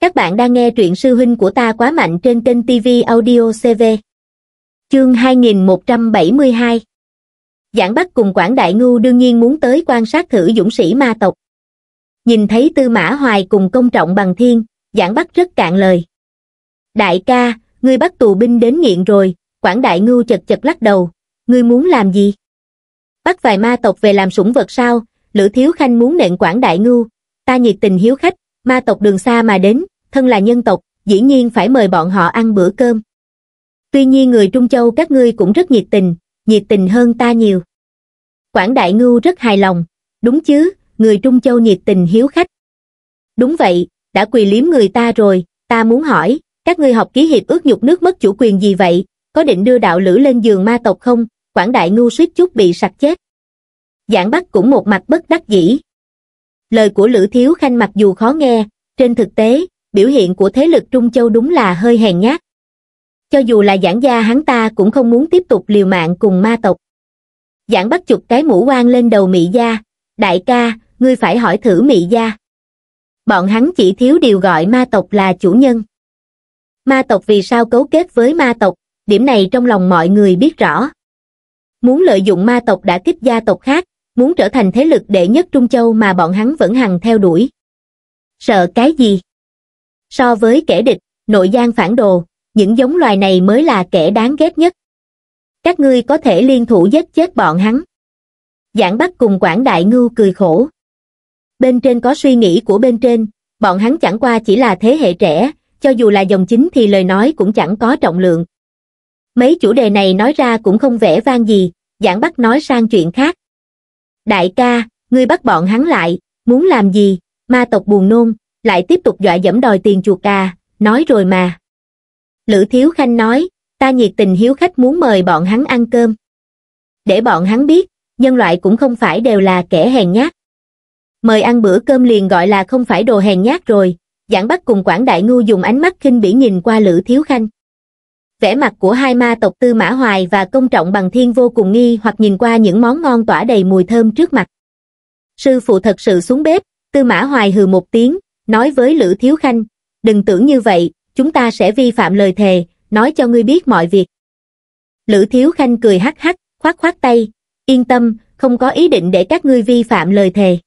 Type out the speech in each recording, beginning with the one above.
Các bạn đang nghe truyện sư huynh của ta quá mạnh trên kênh TV Audio CV. Chương 2172 Giảng Bắc cùng Quảng Đại Ngưu đương nhiên muốn tới quan sát thử dũng sĩ ma tộc. Nhìn thấy Tư Mã Hoài cùng công trọng bằng thiên, Giảng Bắc rất cạn lời. Đại ca, ngươi bắt tù binh đến nghiện rồi, Quảng Đại Ngưu chật chật lắc đầu, ngươi muốn làm gì? Bắt vài ma tộc về làm sủng vật sao, Lữ Thiếu Khanh muốn nện Quảng Đại Ngưu, ta nhiệt tình hiếu khách, ma tộc đường xa mà đến, thân là nhân tộc, dĩ nhiên phải mời bọn họ ăn bữa cơm. Tuy nhiên người Trung Châu các ngươi cũng rất nhiệt tình, nhiệt tình hơn ta nhiều. Quảng Đại Ngưu rất hài lòng, đúng chứ, người Trung Châu nhiệt tình hiếu khách. Đúng vậy, đã quỳ liếm người ta rồi, ta muốn hỏi, các ngươi học ký hiệp ước nhục nước mất chủ quyền gì vậy, có định đưa đạo lữ lên giường ma tộc không, Quảng Đại Ngưu suýt chút bị sặc chết. Giảng Bắc cũng một mặt bất đắc dĩ. Lời của Lữ Thiếu Khanh mặc dù khó nghe, trên thực tế, biểu hiện của thế lực Trung Châu đúng là hơi hèn nhát. Cho dù là giảng gia hắn ta cũng không muốn tiếp tục liều mạng cùng ma tộc. Giảng bắt chụp cái mũ quan lên đầu mỹ gia, đại ca, ngươi phải hỏi thử mỹ gia. Bọn hắn chỉ thiếu điều gọi ma tộc là chủ nhân. Ma tộc vì sao cấu kết với ma tộc, điểm này trong lòng mọi người biết rõ. Muốn lợi dụng ma tộc đã kích gia tộc khác, muốn trở thành thế lực đệ nhất Trung Châu mà bọn hắn vẫn hằng theo đuổi. Sợ cái gì? so với kẻ địch nội gian phản đồ những giống loài này mới là kẻ đáng ghét nhất các ngươi có thể liên thủ giết chết bọn hắn giảng bắc cùng quảng đại ngưu cười khổ bên trên có suy nghĩ của bên trên bọn hắn chẳng qua chỉ là thế hệ trẻ cho dù là dòng chính thì lời nói cũng chẳng có trọng lượng mấy chủ đề này nói ra cũng không vẻ vang gì giảng bắc nói sang chuyện khác đại ca ngươi bắt bọn hắn lại muốn làm gì ma tộc buồn nôn lại tiếp tục dọa dẫm đòi tiền chuột à, nói rồi mà. Lữ Thiếu Khanh nói, ta nhiệt tình hiếu khách muốn mời bọn hắn ăn cơm. Để bọn hắn biết, nhân loại cũng không phải đều là kẻ hèn nhát. Mời ăn bữa cơm liền gọi là không phải đồ hèn nhát rồi, giảng bắt cùng Quảng Đại Ngưu dùng ánh mắt khinh bỉ nhìn qua Lữ Thiếu Khanh. Vẻ mặt của hai ma tộc Tư Mã Hoài và Công Trọng Bằng Thiên vô cùng nghi hoặc nhìn qua những món ngon tỏa đầy mùi thơm trước mặt. Sư phụ thật sự xuống bếp, Tư Mã Hoài hừ một tiếng, nói với Lữ Thiếu Khanh, đừng tưởng như vậy, chúng ta sẽ vi phạm lời thề, nói cho ngươi biết mọi việc. Lữ Thiếu Khanh cười hắc hắc, khoát khoát tay, yên tâm, không có ý định để các ngươi vi phạm lời thề.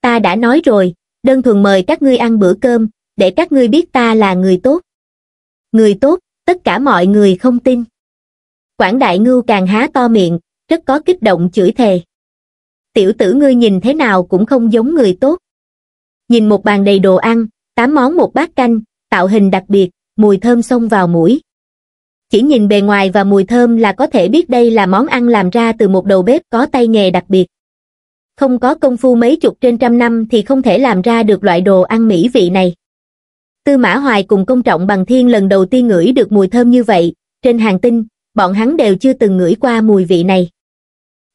Ta đã nói rồi, đơn thuần mời các ngươi ăn bữa cơm, để các ngươi biết ta là người tốt. Người tốt, tất cả mọi người không tin. Quảng Đại Ngưu càng há to miệng, rất có kích động chửi thề. Tiểu tử ngươi nhìn thế nào cũng không giống người tốt nhìn một bàn đầy đồ ăn tám món một bát canh tạo hình đặc biệt mùi thơm xông vào mũi chỉ nhìn bề ngoài và mùi thơm là có thể biết đây là món ăn làm ra từ một đầu bếp có tay nghề đặc biệt không có công phu mấy chục trên trăm năm thì không thể làm ra được loại đồ ăn mỹ vị này tư mã hoài cùng công trọng bằng thiên lần đầu tiên ngửi được mùi thơm như vậy trên hàng tinh bọn hắn đều chưa từng ngửi qua mùi vị này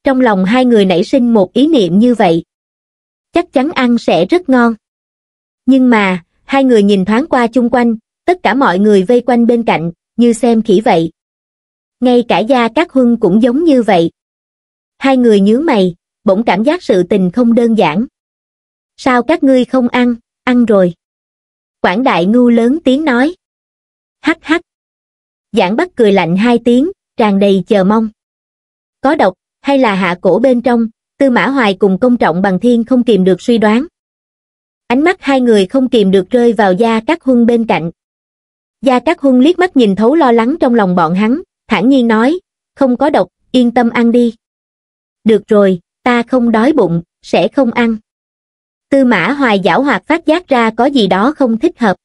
trong lòng hai người nảy sinh một ý niệm như vậy chắc chắn ăn sẽ rất ngon nhưng mà hai người nhìn thoáng qua chung quanh tất cả mọi người vây quanh bên cạnh như xem khỉ vậy ngay cả gia các huân cũng giống như vậy hai người nhướng mày bỗng cảm giác sự tình không đơn giản sao các ngươi không ăn ăn rồi quảng đại ngu lớn tiếng nói hắc hắc giảng bắt cười lạnh hai tiếng tràn đầy chờ mong có độc hay là hạ cổ bên trong tư mã hoài cùng công trọng bằng thiên không kìm được suy đoán ánh mắt hai người không kìm được rơi vào gia cát huân bên cạnh gia cát huân liếc mắt nhìn thấu lo lắng trong lòng bọn hắn thản nhiên nói không có độc yên tâm ăn đi được rồi ta không đói bụng sẽ không ăn tư mã hoài giảo hoạt phát giác ra có gì đó không thích hợp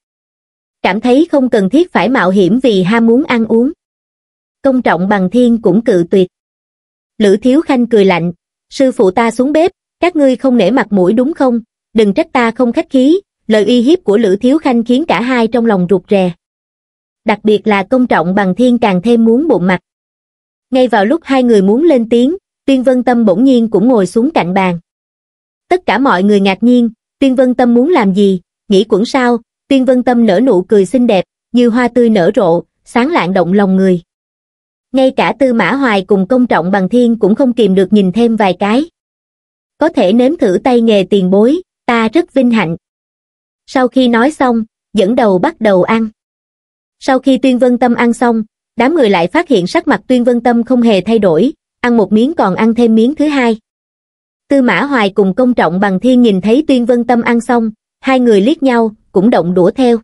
cảm thấy không cần thiết phải mạo hiểm vì ham muốn ăn uống công trọng bằng thiên cũng cự tuyệt lữ thiếu khanh cười lạnh sư phụ ta xuống bếp các ngươi không nể mặt mũi đúng không đừng trách ta không khách khí, lời uy hiếp của Lữ Thiếu Khanh khiến cả hai trong lòng rụt rè. Đặc biệt là công trọng bằng thiên càng thêm muốn bụng mặt. Ngay vào lúc hai người muốn lên tiếng, tiên Vân Tâm bỗng nhiên cũng ngồi xuống cạnh bàn. Tất cả mọi người ngạc nhiên, tiên Vân Tâm muốn làm gì, nghĩ quẩn sao, Tiên Vân Tâm nở nụ cười xinh đẹp, như hoa tươi nở rộ, sáng lạng động lòng người. Ngay cả Tư Mã Hoài cùng công trọng bằng thiên cũng không kìm được nhìn thêm vài cái. Có thể nếm thử tay nghề tiền bối, ta rất vinh hạnh sau khi nói xong dẫn đầu bắt đầu ăn sau khi tuyên vân tâm ăn xong đám người lại phát hiện sắc mặt tuyên vân tâm không hề thay đổi ăn một miếng còn ăn thêm miếng thứ hai tư mã hoài cùng công trọng bằng thiên nhìn thấy tuyên vân tâm ăn xong hai người liếc nhau cũng động đũa theo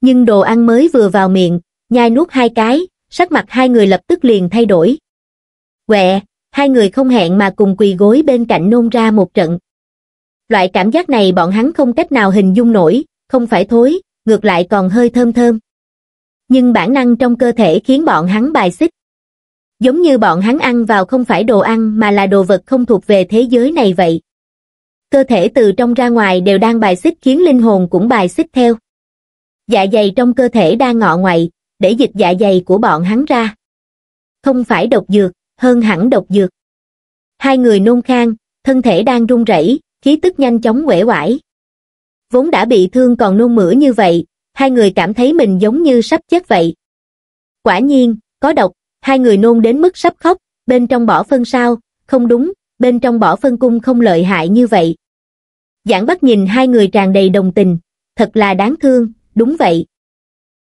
nhưng đồ ăn mới vừa vào miệng nhai nuốt hai cái sắc mặt hai người lập tức liền thay đổi quẹ hai người không hẹn mà cùng quỳ gối bên cạnh nôn ra một trận loại cảm giác này bọn hắn không cách nào hình dung nổi, không phải thối, ngược lại còn hơi thơm thơm. Nhưng bản năng trong cơ thể khiến bọn hắn bài xích. Giống như bọn hắn ăn vào không phải đồ ăn mà là đồ vật không thuộc về thế giới này vậy. Cơ thể từ trong ra ngoài đều đang bài xích khiến linh hồn cũng bài xích theo. Dạ dày trong cơ thể đang ngọ ngoại, để dịch dạ dày của bọn hắn ra. Không phải độc dược, hơn hẳn độc dược. Hai người nôn khang, thân thể đang run rẩy, khí tức nhanh chóng uể oải. Vốn đã bị thương còn nôn mửa như vậy, hai người cảm thấy mình giống như sắp chết vậy. Quả nhiên, có độc, hai người nôn đến mức sắp khóc, bên trong bỏ phân sao, không đúng, bên trong bỏ phân cung không lợi hại như vậy. Giảng Bắc nhìn hai người tràn đầy đồng tình, thật là đáng thương, đúng vậy.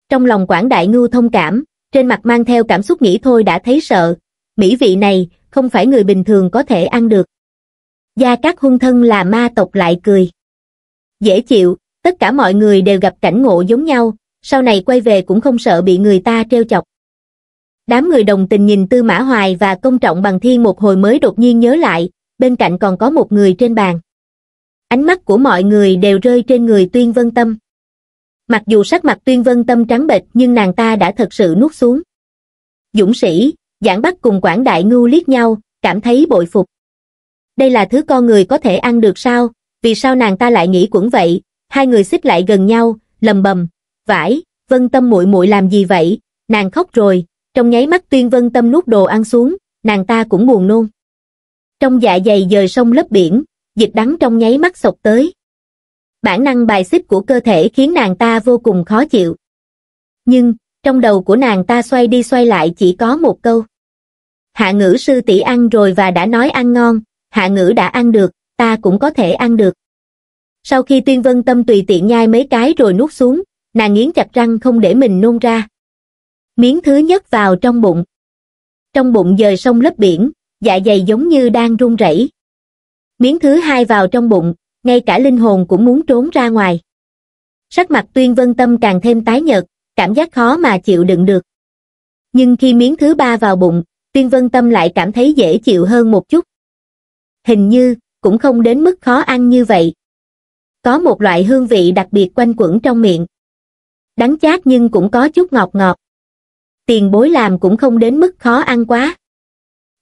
Trong lòng Quảng Đại Ngưu thông cảm, trên mặt mang theo cảm xúc nghĩ thôi đã thấy sợ, mỹ vị này không phải người bình thường có thể ăn được gia các hung thân là ma tộc lại cười. Dễ chịu, tất cả mọi người đều gặp cảnh ngộ giống nhau, sau này quay về cũng không sợ bị người ta treo chọc. Đám người đồng tình nhìn Tư Mã Hoài và Công Trọng Bằng Thiên một hồi mới đột nhiên nhớ lại, bên cạnh còn có một người trên bàn. Ánh mắt của mọi người đều rơi trên người Tuyên Vân Tâm. Mặc dù sắc mặt Tuyên Vân Tâm trắng bệch nhưng nàng ta đã thật sự nuốt xuống. Dũng sĩ, Giảng Bắc cùng Quảng Đại Ngưu liếc nhau, cảm thấy bội phục đây là thứ con người có thể ăn được sao, vì sao nàng ta lại nghĩ cũng vậy, hai người xích lại gần nhau, lầm bầm, vải, vân tâm muội muội làm gì vậy, nàng khóc rồi, trong nháy mắt tuyên vân tâm nuốt đồ ăn xuống, nàng ta cũng buồn nôn. Trong dạ dày dời sông lấp biển, dịch đắng trong nháy mắt sộc tới. Bản năng bài xích của cơ thể khiến nàng ta vô cùng khó chịu. Nhưng, trong đầu của nàng ta xoay đi xoay lại chỉ có một câu. Hạ ngữ sư tỷ ăn rồi và đã nói ăn ngon, hạ ngữ đã ăn được, ta cũng có thể ăn được. Sau khi tuyên vân tâm tùy tiện nhai mấy cái rồi nuốt xuống, nàng nghiến chặt răng không để mình nôn ra. Miếng thứ nhất vào trong bụng. Trong bụng dời sông lấp biển, dạ dày giống như đang run rẩy. Miếng thứ hai vào trong bụng, ngay cả linh hồn cũng muốn trốn ra ngoài. Sắc mặt tuyên vân tâm càng thêm tái nhợt, cảm giác khó mà chịu đựng được. Nhưng khi miếng thứ ba vào bụng, tuyên vân tâm lại cảm thấy dễ chịu hơn một chút hình như cũng không đến mức khó ăn như vậy. Có một loại hương vị đặc biệt quanh quẩn trong miệng. Đắng chát nhưng cũng có chút ngọt ngọt. Tiền bối làm cũng không đến mức khó ăn quá.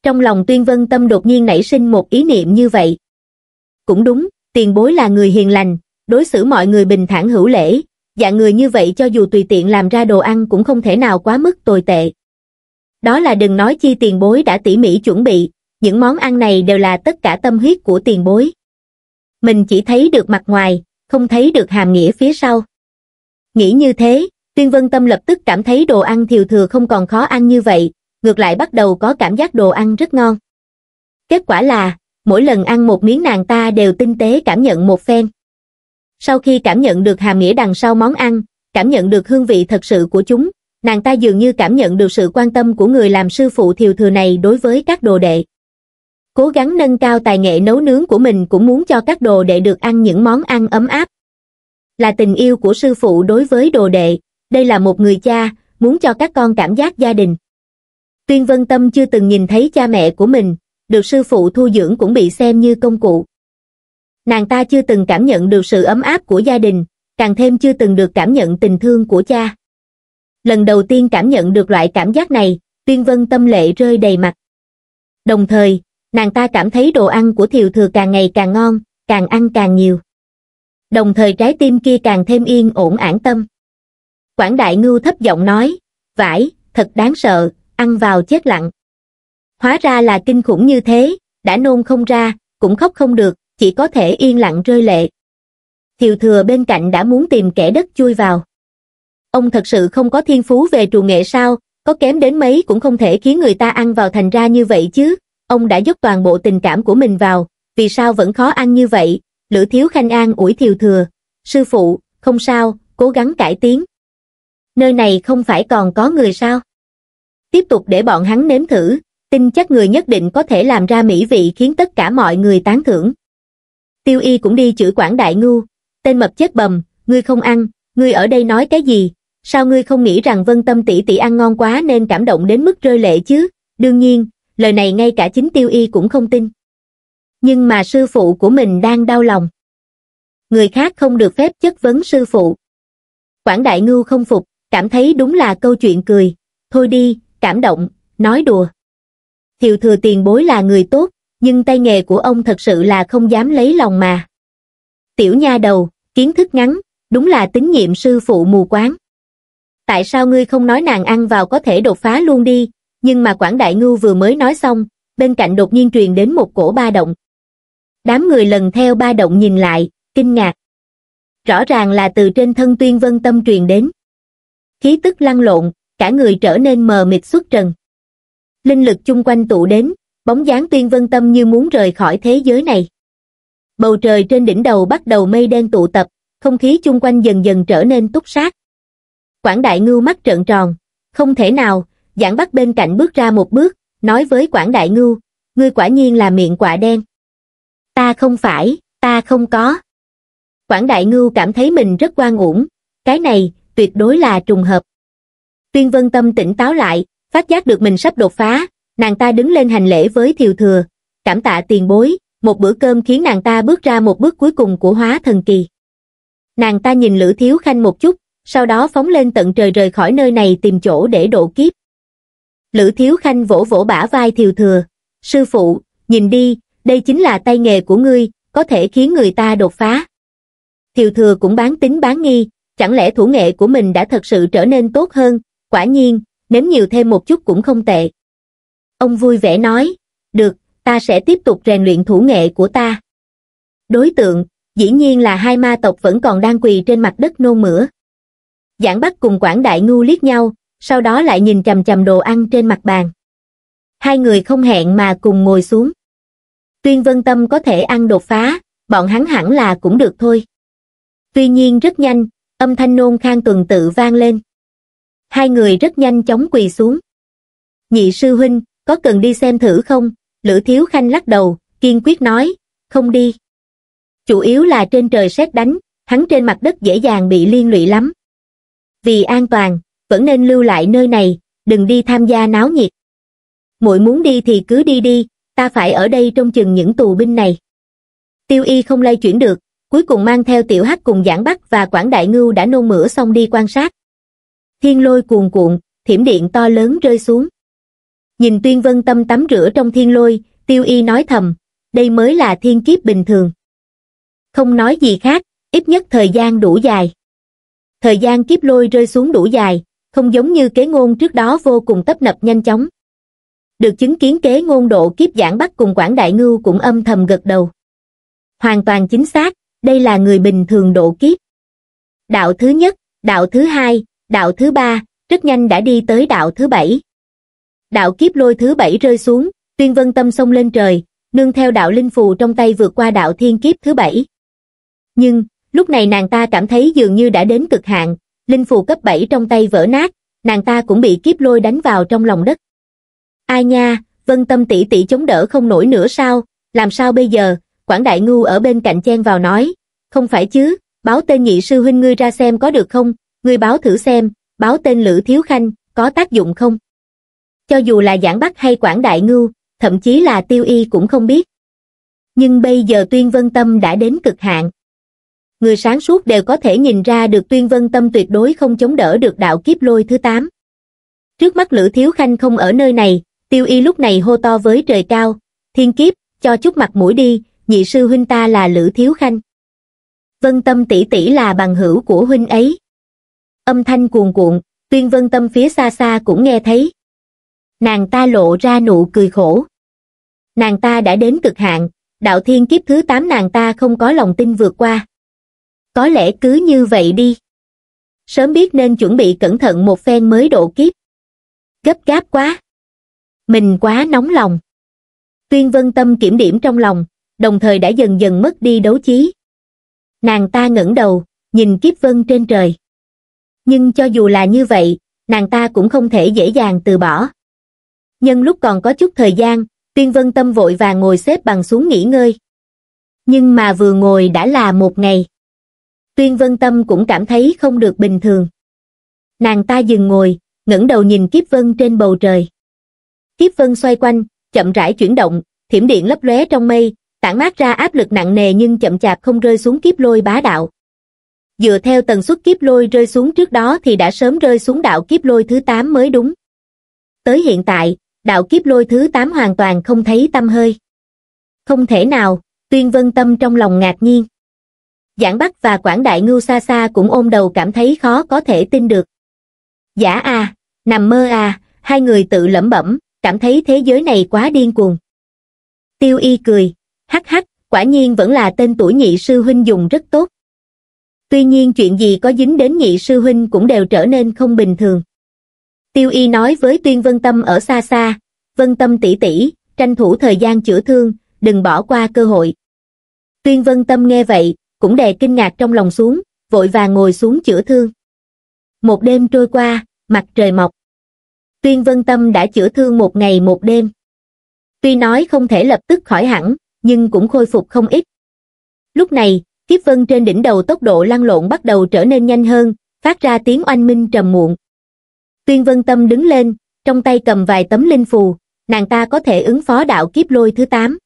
Trong lòng tuyên vân tâm đột nhiên nảy sinh một ý niệm như vậy. Cũng đúng, tiền bối là người hiền lành, đối xử mọi người bình thản hữu lễ, dạng người như vậy cho dù tùy tiện làm ra đồ ăn cũng không thể nào quá mức tồi tệ. Đó là đừng nói chi tiền bối đã tỉ mỉ chuẩn bị, những món ăn này đều là tất cả tâm huyết của tiền bối. Mình chỉ thấy được mặt ngoài, không thấy được hàm nghĩa phía sau. Nghĩ như thế, Tuyên Vân Tâm lập tức cảm thấy đồ ăn thiều thừa không còn khó ăn như vậy, ngược lại bắt đầu có cảm giác đồ ăn rất ngon. Kết quả là, mỗi lần ăn một miếng nàng ta đều tinh tế cảm nhận một phen. Sau khi cảm nhận được hàm nghĩa đằng sau món ăn, cảm nhận được hương vị thật sự của chúng, nàng ta dường như cảm nhận được sự quan tâm của người làm sư phụ thiều thừa này đối với các đồ đệ cố gắng nâng cao tài nghệ nấu nướng của mình cũng muốn cho các đồ đệ được ăn những món ăn ấm áp. Là tình yêu của sư phụ đối với đồ đệ, đây là một người cha, muốn cho các con cảm giác gia đình. Tuyên Vân Tâm chưa từng nhìn thấy cha mẹ của mình, được sư phụ thu dưỡng cũng bị xem như công cụ. Nàng ta chưa từng cảm nhận được sự ấm áp của gia đình, càng thêm chưa từng được cảm nhận tình thương của cha. Lần đầu tiên cảm nhận được loại cảm giác này, Tuyên Vân Tâm lệ rơi đầy mặt. Đồng thời, nàng ta cảm thấy đồ ăn của thiều thừa càng ngày càng ngon, càng ăn càng nhiều. Đồng thời trái tim kia càng thêm yên ổn an tâm. Quảng Đại Ngưu thấp giọng nói, vải, thật đáng sợ, ăn vào chết lặng. Hóa ra là kinh khủng như thế, đã nôn không ra, cũng khóc không được, chỉ có thể yên lặng rơi lệ. Thiều thừa bên cạnh đã muốn tìm kẻ đất chui vào. Ông thật sự không có thiên phú về trù nghệ sao, có kém đến mấy cũng không thể khiến người ta ăn vào thành ra như vậy chứ ông đã dốc toàn bộ tình cảm của mình vào, vì sao vẫn khó ăn như vậy, lữ thiếu khanh an ủi thiều thừa, sư phụ, không sao, cố gắng cải tiến. Nơi này không phải còn có người sao? Tiếp tục để bọn hắn nếm thử, tin chắc người nhất định có thể làm ra mỹ vị khiến tất cả mọi người tán thưởng. Tiêu y cũng đi chửi quảng đại ngu, tên mập chết bầm, ngươi không ăn, ngươi ở đây nói cái gì, sao ngươi không nghĩ rằng vân tâm tỷ tỷ ăn ngon quá nên cảm động đến mức rơi lệ chứ, đương nhiên, lời này ngay cả chính tiêu y cũng không tin. Nhưng mà sư phụ của mình đang đau lòng. Người khác không được phép chất vấn sư phụ. Quảng Đại Ngưu không phục, cảm thấy đúng là câu chuyện cười. Thôi đi, cảm động, nói đùa. Thiều thừa tiền bối là người tốt, nhưng tay nghề của ông thật sự là không dám lấy lòng mà. Tiểu nha đầu, kiến thức ngắn, đúng là tín nhiệm sư phụ mù quáng. Tại sao ngươi không nói nàng ăn vào có thể đột phá luôn đi, nhưng mà Quảng Đại Ngưu vừa mới nói xong, bên cạnh đột nhiên truyền đến một cổ ba động. Đám người lần theo ba động nhìn lại, kinh ngạc. Rõ ràng là từ trên thân tuyên vân tâm truyền đến. Khí tức lăn lộn, cả người trở nên mờ mịt xuất trần. Linh lực chung quanh tụ đến, bóng dáng tuyên vân tâm như muốn rời khỏi thế giới này. Bầu trời trên đỉnh đầu bắt đầu mây đen tụ tập, không khí chung quanh dần dần trở nên túc sát. Quảng đại ngưu mắt trợn tròn, không thể nào, Giảng Bắc bên cạnh bước ra một bước, nói với Quảng Đại Ngưu, ngươi quả nhiên là miệng quả đen. Ta không phải, ta không có. Quảng Đại Ngưu cảm thấy mình rất quan uổng, cái này, tuyệt đối là trùng hợp. Tuyên Vân Tâm tỉnh táo lại, phát giác được mình sắp đột phá, nàng ta đứng lên hành lễ với Thiều Thừa, cảm tạ tiền bối, một bữa cơm khiến nàng ta bước ra một bước cuối cùng của hóa thần kỳ. Nàng ta nhìn Lữ Thiếu Khanh một chút, sau đó phóng lên tận trời rời khỏi nơi này tìm chỗ để độ kiếp. Lữ Thiếu Khanh vỗ vỗ bả vai Thiều Thừa. Sư phụ, nhìn đi, đây chính là tay nghề của ngươi, có thể khiến người ta đột phá. Thiều Thừa cũng bán tính bán nghi, chẳng lẽ thủ nghệ của mình đã thật sự trở nên tốt hơn, quả nhiên, nếm nhiều thêm một chút cũng không tệ. Ông vui vẻ nói, được, ta sẽ tiếp tục rèn luyện thủ nghệ của ta. Đối tượng, dĩ nhiên là hai ma tộc vẫn còn đang quỳ trên mặt đất nô mửa. Giảng Bắc cùng Quảng Đại Ngu liếc nhau, sau đó lại nhìn chầm chầm đồ ăn trên mặt bàn. Hai người không hẹn mà cùng ngồi xuống. Tuyên Vân Tâm có thể ăn đột phá, bọn hắn hẳn là cũng được thôi. Tuy nhiên rất nhanh, âm thanh nôn khang tuần tự vang lên. Hai người rất nhanh chóng quỳ xuống. Nhị sư huynh, có cần đi xem thử không? Lữ Thiếu Khanh lắc đầu, kiên quyết nói, không đi. Chủ yếu là trên trời xét đánh, hắn trên mặt đất dễ dàng bị liên lụy lắm. Vì an toàn, vẫn nên lưu lại nơi này, đừng đi tham gia náo nhiệt. Muội muốn đi thì cứ đi đi, ta phải ở đây trong chừng những tù binh này. Tiêu y không lay chuyển được, cuối cùng mang theo tiểu hắc cùng giảng bắc và quảng đại ngưu đã nôn mửa xong đi quan sát. Thiên lôi cuồn cuộn, thiểm điện to lớn rơi xuống. Nhìn tuyên vân tâm tắm rửa trong thiên lôi, tiêu y nói thầm, đây mới là thiên kiếp bình thường. Không nói gì khác, ít nhất thời gian đủ dài. Thời gian kiếp lôi rơi xuống đủ dài, không giống như kế ngôn trước đó vô cùng tấp nập nhanh chóng được chứng kiến kế ngôn độ kiếp giảng bắt cùng quản đại ngưu cũng âm thầm gật đầu hoàn toàn chính xác đây là người bình thường độ kiếp đạo thứ nhất đạo thứ hai đạo thứ ba rất nhanh đã đi tới đạo thứ bảy đạo kiếp lôi thứ bảy rơi xuống tuyên vân tâm sông lên trời nương theo đạo linh phù trong tay vượt qua đạo thiên kiếp thứ bảy nhưng lúc này nàng ta cảm thấy dường như đã đến cực hạn linh phù cấp bảy trong tay vỡ nát nàng ta cũng bị kiếp lôi đánh vào trong lòng đất ai nha vân tâm tỷ tỷ chống đỡ không nổi nữa sao làm sao bây giờ quảng đại ngu ở bên cạnh chen vào nói không phải chứ báo tên nhị sư huynh ngươi ra xem có được không ngươi báo thử xem báo tên lữ thiếu khanh có tác dụng không cho dù là giảng bắc hay quảng đại ngưu thậm chí là tiêu y cũng không biết nhưng bây giờ tuyên vân tâm đã đến cực hạn người sáng suốt đều có thể nhìn ra được tuyên vân tâm tuyệt đối không chống đỡ được đạo kiếp lôi thứ tám trước mắt lữ thiếu khanh không ở nơi này tiêu y lúc này hô to với trời cao thiên kiếp cho chút mặt mũi đi nhị sư huynh ta là lữ thiếu khanh vân tâm tỷ tỷ là bằng hữu của huynh ấy âm thanh cuồn cuộn tuyên vân tâm phía xa xa cũng nghe thấy nàng ta lộ ra nụ cười khổ nàng ta đã đến cực hạn đạo thiên kiếp thứ tám nàng ta không có lòng tin vượt qua có lẽ cứ như vậy đi. Sớm biết nên chuẩn bị cẩn thận một phen mới độ kiếp. Gấp gáp quá. Mình quá nóng lòng. Tuyên vân tâm kiểm điểm trong lòng, đồng thời đã dần dần mất đi đấu chí. Nàng ta ngẩng đầu, nhìn kiếp vân trên trời. Nhưng cho dù là như vậy, nàng ta cũng không thể dễ dàng từ bỏ. Nhân lúc còn có chút thời gian, Tuyên Vân Tâm vội vàng ngồi xếp bằng xuống nghỉ ngơi. Nhưng mà vừa ngồi đã là một ngày. Tuyên Vân Tâm cũng cảm thấy không được bình thường. Nàng ta dừng ngồi, ngẩng đầu nhìn Kiếp Vân trên bầu trời. Kiếp Vân xoay quanh, chậm rãi chuyển động, thiểm điện lấp lóe trong mây, tản mát ra áp lực nặng nề nhưng chậm chạp không rơi xuống kiếp lôi bá đạo. Dựa theo tần suất kiếp lôi rơi xuống trước đó thì đã sớm rơi xuống đạo kiếp lôi thứ 8 mới đúng. Tới hiện tại, đạo kiếp lôi thứ 8 hoàn toàn không thấy tâm hơi. Không thể nào, Tuyên Vân Tâm trong lòng ngạc nhiên. Giảng Bắc và Quảng Đại Ngưu xa xa cũng ôm đầu cảm thấy khó có thể tin được. Giả a, nằm mơ a, hai người tự lẩm bẩm, cảm thấy thế giới này quá điên cuồng. Tiêu y cười, hắc hắc, quả nhiên vẫn là tên tuổi nhị sư huynh dùng rất tốt. Tuy nhiên chuyện gì có dính đến nhị sư huynh cũng đều trở nên không bình thường. Tiêu y nói với Tuyên Vân Tâm ở xa xa, Vân Tâm tỷ tỷ, tranh thủ thời gian chữa thương, đừng bỏ qua cơ hội. Tuyên Vân Tâm nghe vậy, cũng đè kinh ngạc trong lòng xuống, vội vàng ngồi xuống chữa thương. Một đêm trôi qua, mặt trời mọc. Tuyên Vân Tâm đã chữa thương một ngày một đêm. Tuy nói không thể lập tức khỏi hẳn, nhưng cũng khôi phục không ít. Lúc này, kiếp vân trên đỉnh đầu tốc độ lăn lộn bắt đầu trở nên nhanh hơn, phát ra tiếng oanh minh trầm muộn. Tuyên Vân Tâm đứng lên, trong tay cầm vài tấm linh phù, nàng ta có thể ứng phó đạo kiếp lôi thứ 8.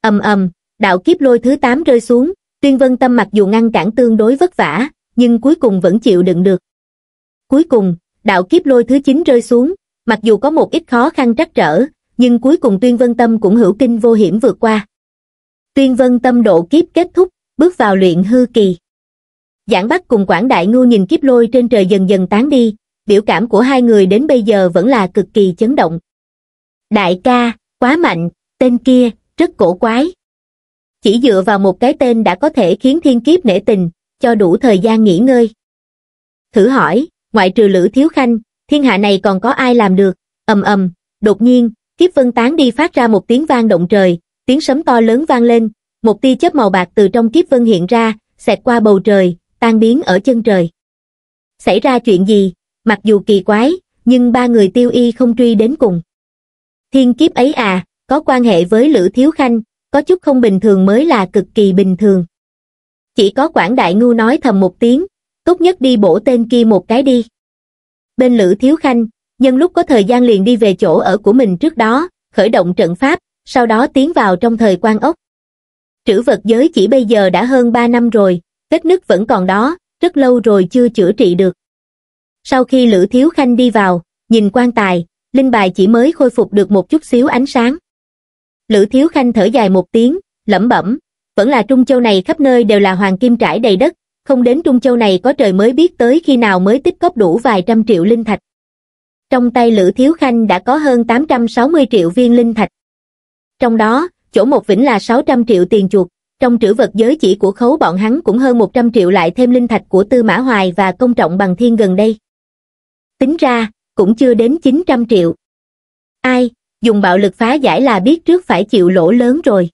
Ầm ầm, đạo kiếp lôi thứ 8 rơi xuống, Tuyên Vân Tâm mặc dù ngăn cản tương đối vất vả, nhưng cuối cùng vẫn chịu đựng được. Cuối cùng, đạo kiếp lôi thứ 9 rơi xuống, mặc dù có một ít khó khăn trắc trở, nhưng cuối cùng Tuyên Vân Tâm cũng hữu kinh vô hiểm vượt qua. Tuyên Vân Tâm độ kiếp kết thúc, bước vào luyện hư kỳ. Giảng Bắc cùng Quảng Đại Ngưu nhìn kiếp lôi trên trời dần dần tán đi, biểu cảm của hai người đến bây giờ vẫn là cực kỳ chấn động. Đại ca, quá mạnh, tên kia, rất cổ quái. Chỉ dựa vào một cái tên đã có thể khiến thiên kiếp nể tình, cho đủ thời gian nghỉ ngơi. Thử hỏi, ngoại trừ Lữ Thiếu Khanh, thiên hạ này còn có ai làm được? ầm ầm, đột nhiên, kiếp vân tán đi phát ra một tiếng vang động trời, tiếng sấm to lớn vang lên, một tia chớp màu bạc từ trong kiếp vân hiện ra, xẹt qua bầu trời, tan biến ở chân trời. Xảy ra chuyện gì? Mặc dù kỳ quái, nhưng ba người tiêu y không truy đến cùng. Thiên kiếp ấy à, có quan hệ với Lữ Thiếu Khanh, có chút không bình thường mới là cực kỳ bình thường. Chỉ có quản Đại Ngưu nói thầm một tiếng, tốt nhất đi bổ tên kia một cái đi. Bên Lữ Thiếu Khanh, nhân lúc có thời gian liền đi về chỗ ở của mình trước đó, khởi động trận pháp, sau đó tiến vào trong thời quan ốc. Trữ vật giới chỉ bây giờ đã hơn 3 năm rồi, vết nứt vẫn còn đó, rất lâu rồi chưa chữa trị được. Sau khi Lữ Thiếu Khanh đi vào, nhìn quan tài, linh bài chỉ mới khôi phục được một chút xíu ánh sáng. Lữ Thiếu Khanh thở dài một tiếng, lẩm bẩm, vẫn là Trung Châu này khắp nơi đều là hoàng kim trải đầy đất, không đến Trung Châu này có trời mới biết tới khi nào mới tích cóp đủ vài trăm triệu linh thạch. Trong tay Lữ Thiếu Khanh đã có hơn 860 triệu viên linh thạch. Trong đó, chỗ một vĩnh là 600 triệu tiền chuột, trong trữ vật giới chỉ của khấu bọn hắn cũng hơn 100 triệu lại thêm linh thạch của Tư Mã Hoài và công trọng bằng thiên gần đây. Tính ra, cũng chưa đến 900 triệu. Ai, dùng bạo lực phá giải là biết trước phải chịu lỗ lớn rồi.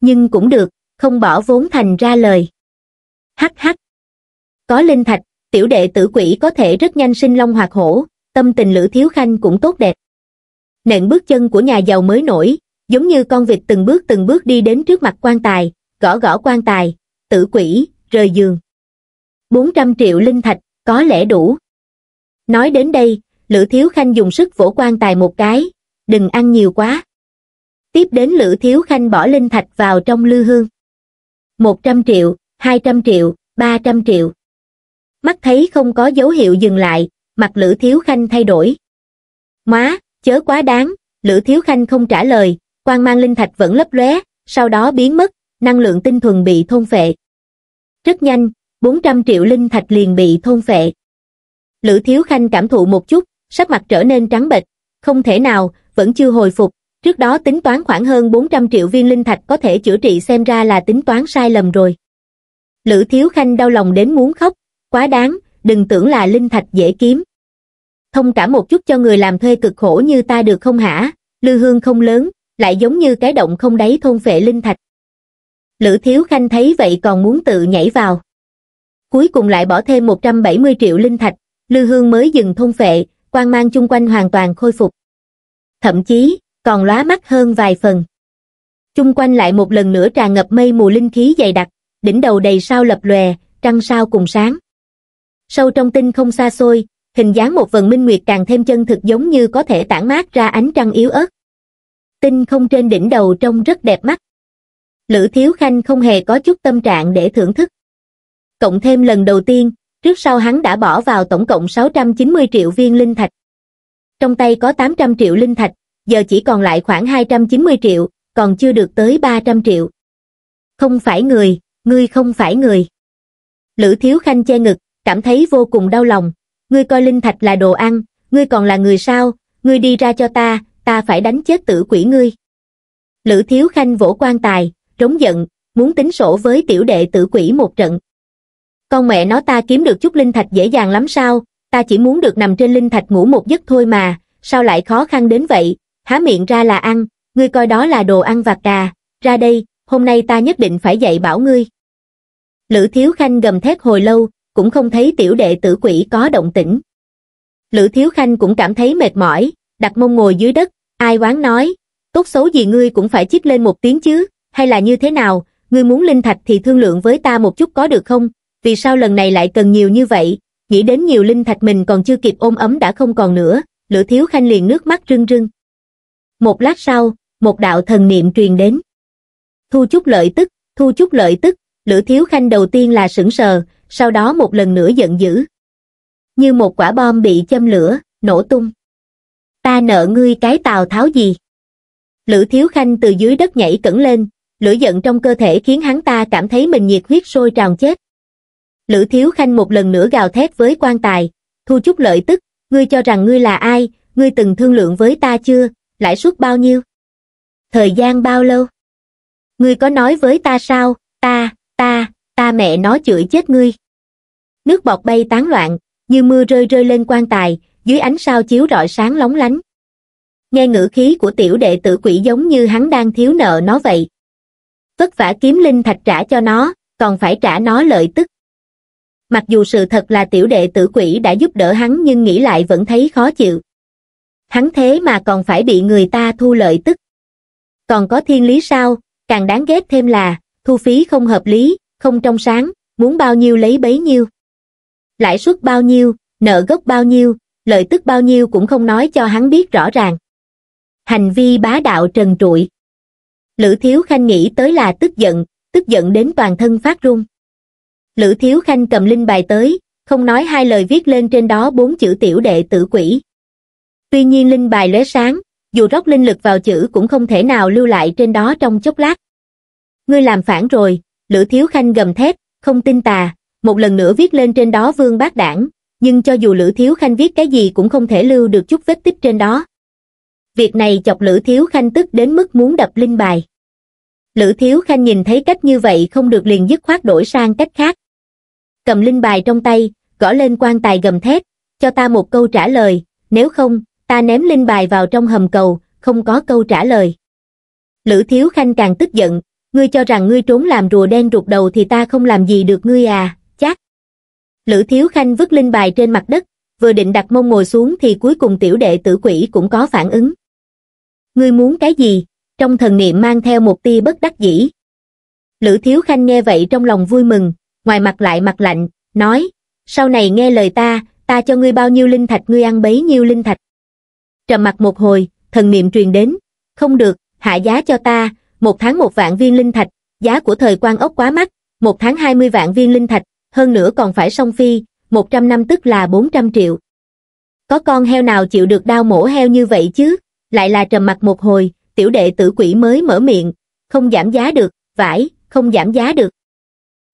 Nhưng cũng được, không bỏ vốn thành ra lời. Hắc hắc. Có linh thạch, tiểu đệ tử quỷ có thể rất nhanh sinh long hoặc hổ, tâm tình lữ thiếu khanh cũng tốt đẹp. Nện bước chân của nhà giàu mới nổi, giống như con vịt từng bước từng bước đi đến trước mặt quan tài, gõ gõ quan tài, tử quỷ, rời giường. 400 triệu linh thạch, có lẽ đủ. Nói đến đây, Lữ Thiếu Khanh dùng sức vỗ quan tài một cái, đừng ăn nhiều quá. Tiếp đến Lữ Thiếu Khanh bỏ linh thạch vào trong lư hương. 100 triệu, 200 triệu, 300 triệu. Mắt thấy không có dấu hiệu dừng lại, mặt Lữ Thiếu Khanh thay đổi. Má, chớ quá đáng, Lữ Thiếu Khanh không trả lời, quang mang linh thạch vẫn lấp lóe, sau đó biến mất, năng lượng tinh thuần bị thôn phệ. Rất nhanh, 400 triệu linh thạch liền bị thôn phệ. Lữ Thiếu Khanh cảm thụ một chút, sắc mặt trở nên trắng bệch, không thể nào, vẫn chưa hồi phục, trước đó tính toán khoảng hơn 400 triệu viên linh thạch có thể chữa trị xem ra là tính toán sai lầm rồi. Lữ Thiếu Khanh đau lòng đến muốn khóc, quá đáng, đừng tưởng là linh thạch dễ kiếm. Thông cảm một chút cho người làm thuê cực khổ như ta được không hả, lư hương không lớn, lại giống như cái động không đáy thôn phệ linh thạch. Lữ Thiếu Khanh thấy vậy còn muốn tự nhảy vào. Cuối cùng lại bỏ thêm 170 triệu linh thạch, lư hương mới dừng thôn phệ, quan mang chung quanh hoàn toàn khôi phục thậm chí còn lóa mắt hơn vài phần. Trung quanh lại một lần nữa tràn ngập mây mù linh khí dày đặc, đỉnh đầu đầy sao lập lòe, trăng sao cùng sáng. Sâu trong tinh không xa xôi, hình dáng một vần minh nguyệt càng thêm chân thực giống như có thể tản mát ra ánh trăng yếu ớt. Tinh không trên đỉnh đầu trông rất đẹp mắt. Lữ Thiếu Khanh không hề có chút tâm trạng để thưởng thức. Cộng thêm lần đầu tiên, trước sau hắn đã bỏ vào tổng cộng 690 triệu viên linh thạch trong tay có 800 triệu linh thạch, giờ chỉ còn lại khoảng 290 triệu, còn chưa được tới 300 triệu. Không phải người, ngươi không phải người. Lữ Thiếu Khanh che ngực, cảm thấy vô cùng đau lòng. Ngươi coi linh thạch là đồ ăn, ngươi còn là người sao, ngươi đi ra cho ta, ta phải đánh chết tử quỷ ngươi. Lữ Thiếu Khanh vỗ quan tài, trống giận, muốn tính sổ với tiểu đệ tử quỷ một trận. Con mẹ nó ta kiếm được chút linh thạch dễ dàng lắm sao, ta chỉ muốn được nằm trên linh thạch ngủ một giấc thôi mà, sao lại khó khăn đến vậy, há miệng ra là ăn, ngươi coi đó là đồ ăn vặt à, ra đây, hôm nay ta nhất định phải dạy bảo ngươi. Lữ Thiếu Khanh gầm thét hồi lâu, cũng không thấy tiểu đệ tử quỷ có động tĩnh. Lữ Thiếu Khanh cũng cảm thấy mệt mỏi, đặt mông ngồi dưới đất, ai oán nói, tốt xấu gì ngươi cũng phải chích lên một tiếng chứ, hay là như thế nào, ngươi muốn linh thạch thì thương lượng với ta một chút có được không, vì sao lần này lại cần nhiều như vậy, nghĩ đến nhiều linh thạch mình còn chưa kịp ôm ấm đã không còn nữa lửa thiếu khanh liền nước mắt rưng rưng một lát sau một đạo thần niệm truyền đến thu chút lợi tức thu chút lợi tức lửa thiếu khanh đầu tiên là sững sờ sau đó một lần nữa giận dữ như một quả bom bị châm lửa nổ tung ta nợ ngươi cái tào tháo gì lữ thiếu khanh từ dưới đất nhảy cẩn lên lửa giận trong cơ thể khiến hắn ta cảm thấy mình nhiệt huyết sôi trào chết Lữ Thiếu Khanh một lần nữa gào thét với quan tài, thu chút lợi tức, ngươi cho rằng ngươi là ai, ngươi từng thương lượng với ta chưa, lãi suất bao nhiêu? Thời gian bao lâu? Ngươi có nói với ta sao, ta, ta, ta mẹ nó chửi chết ngươi. Nước bọt bay tán loạn, như mưa rơi rơi lên quan tài, dưới ánh sao chiếu rọi sáng lóng lánh. Nghe ngữ khí của tiểu đệ tử quỷ giống như hắn đang thiếu nợ nó vậy. Vất vả kiếm linh thạch trả cho nó, còn phải trả nó lợi tức mặc dù sự thật là tiểu đệ tử quỷ đã giúp đỡ hắn nhưng nghĩ lại vẫn thấy khó chịu. Hắn thế mà còn phải bị người ta thu lợi tức. Còn có thiên lý sao, càng đáng ghét thêm là, thu phí không hợp lý, không trong sáng, muốn bao nhiêu lấy bấy nhiêu. Lãi suất bao nhiêu, nợ gốc bao nhiêu, lợi tức bao nhiêu cũng không nói cho hắn biết rõ ràng. Hành vi bá đạo trần trụi. Lữ Thiếu Khanh nghĩ tới là tức giận, tức giận đến toàn thân phát run lữ thiếu khanh cầm linh bài tới không nói hai lời viết lên trên đó bốn chữ tiểu đệ tử quỷ tuy nhiên linh bài lóe sáng dù rót linh lực vào chữ cũng không thể nào lưu lại trên đó trong chốc lát ngươi làm phản rồi lữ thiếu khanh gầm thét không tin tà một lần nữa viết lên trên đó vương bác đảng nhưng cho dù lữ thiếu khanh viết cái gì cũng không thể lưu được chút vết tích trên đó việc này chọc lữ thiếu khanh tức đến mức muốn đập linh bài lữ thiếu khanh nhìn thấy cách như vậy không được liền dứt khoát đổi sang cách khác cầm linh bài trong tay, gõ lên quan tài gầm thét, cho ta một câu trả lời, nếu không, ta ném linh bài vào trong hầm cầu, không có câu trả lời. Lữ Thiếu Khanh càng tức giận, ngươi cho rằng ngươi trốn làm rùa đen rụt đầu thì ta không làm gì được ngươi à, chắc. Lữ Thiếu Khanh vứt linh bài trên mặt đất, vừa định đặt mông ngồi xuống thì cuối cùng tiểu đệ tử quỷ cũng có phản ứng. Ngươi muốn cái gì? Trong thần niệm mang theo một tia bất đắc dĩ. Lữ Thiếu Khanh nghe vậy trong lòng vui mừng, ngoài mặt lại mặt lạnh nói sau này nghe lời ta ta cho ngươi bao nhiêu linh thạch ngươi ăn bấy nhiêu linh thạch trầm mặt một hồi thần niệm truyền đến không được hạ giá cho ta một tháng một vạn viên linh thạch giá của thời quan ốc quá mắc một tháng hai mươi vạn viên linh thạch hơn nữa còn phải song phi một trăm năm tức là bốn trăm triệu có con heo nào chịu được đau mổ heo như vậy chứ lại là trầm mặt một hồi tiểu đệ tử quỷ mới mở miệng không giảm giá được vải không giảm giá được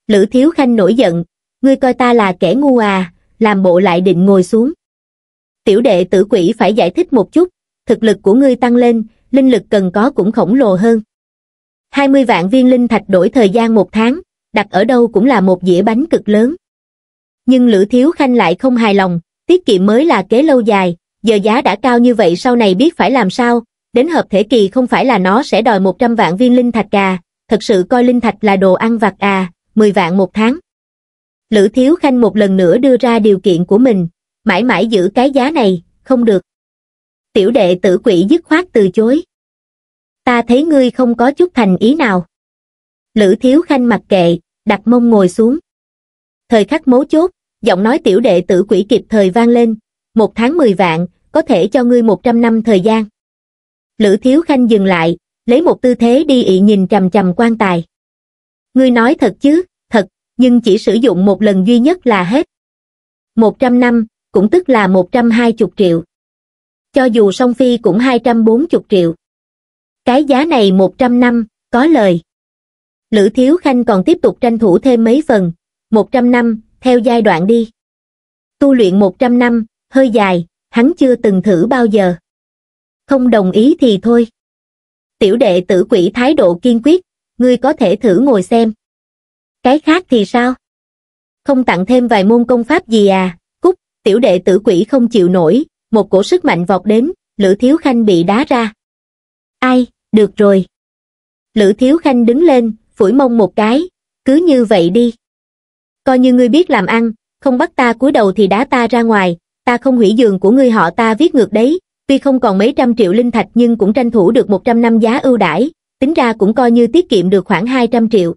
Lữ Thiếu Khanh nổi giận, ngươi coi ta là kẻ ngu à, làm bộ lại định ngồi xuống. Tiểu đệ tử quỷ phải giải thích một chút, thực lực của ngươi tăng lên, linh lực cần có cũng khổng lồ hơn. 20 vạn viên linh thạch đổi thời gian một tháng, đặt ở đâu cũng là một dĩa bánh cực lớn. Nhưng Lữ Thiếu Khanh lại không hài lòng, tiết kiệm mới là kế lâu dài, giờ giá đã cao như vậy sau này biết phải làm sao, đến hợp thể kỳ không phải là nó sẽ đòi 100 vạn viên linh thạch à, thật sự coi linh thạch là đồ ăn vặt à, 10 vạn một tháng. Lữ Thiếu Khanh một lần nữa đưa ra điều kiện của mình, mãi mãi giữ cái giá này, không được. Tiểu đệ tử quỷ dứt khoát từ chối. Ta thấy ngươi không có chút thành ý nào. Lữ Thiếu Khanh mặc kệ, đặt mông ngồi xuống. Thời khắc mấu chốt, giọng nói tiểu đệ tử quỷ kịp thời vang lên, một tháng mười vạn, có thể cho ngươi một trăm năm thời gian. Lữ Thiếu Khanh dừng lại, lấy một tư thế đi ị nhìn trầm trầm quan tài. Ngươi nói thật chứ? nhưng chỉ sử dụng một lần duy nhất là hết. 100 năm, cũng tức là 120 triệu. Cho dù song phi cũng 240 triệu. Cái giá này 100 năm, có lời. Lữ Thiếu Khanh còn tiếp tục tranh thủ thêm mấy phần, 100 năm, theo giai đoạn đi. Tu luyện 100 năm, hơi dài, hắn chưa từng thử bao giờ. Không đồng ý thì thôi. Tiểu đệ tử quỷ thái độ kiên quyết, ngươi có thể thử ngồi xem. Cái khác thì sao? Không tặng thêm vài môn công pháp gì à? Cúc, tiểu đệ tử quỷ không chịu nổi, một cổ sức mạnh vọt đến, Lữ Thiếu Khanh bị đá ra. Ai, được rồi. Lữ Thiếu Khanh đứng lên, phủi mông một cái, cứ như vậy đi. Coi như ngươi biết làm ăn, không bắt ta cúi đầu thì đá ta ra ngoài, ta không hủy giường của ngươi họ ta viết ngược đấy, tuy không còn mấy trăm triệu linh thạch nhưng cũng tranh thủ được một trăm năm giá ưu đãi, tính ra cũng coi như tiết kiệm được khoảng hai trăm triệu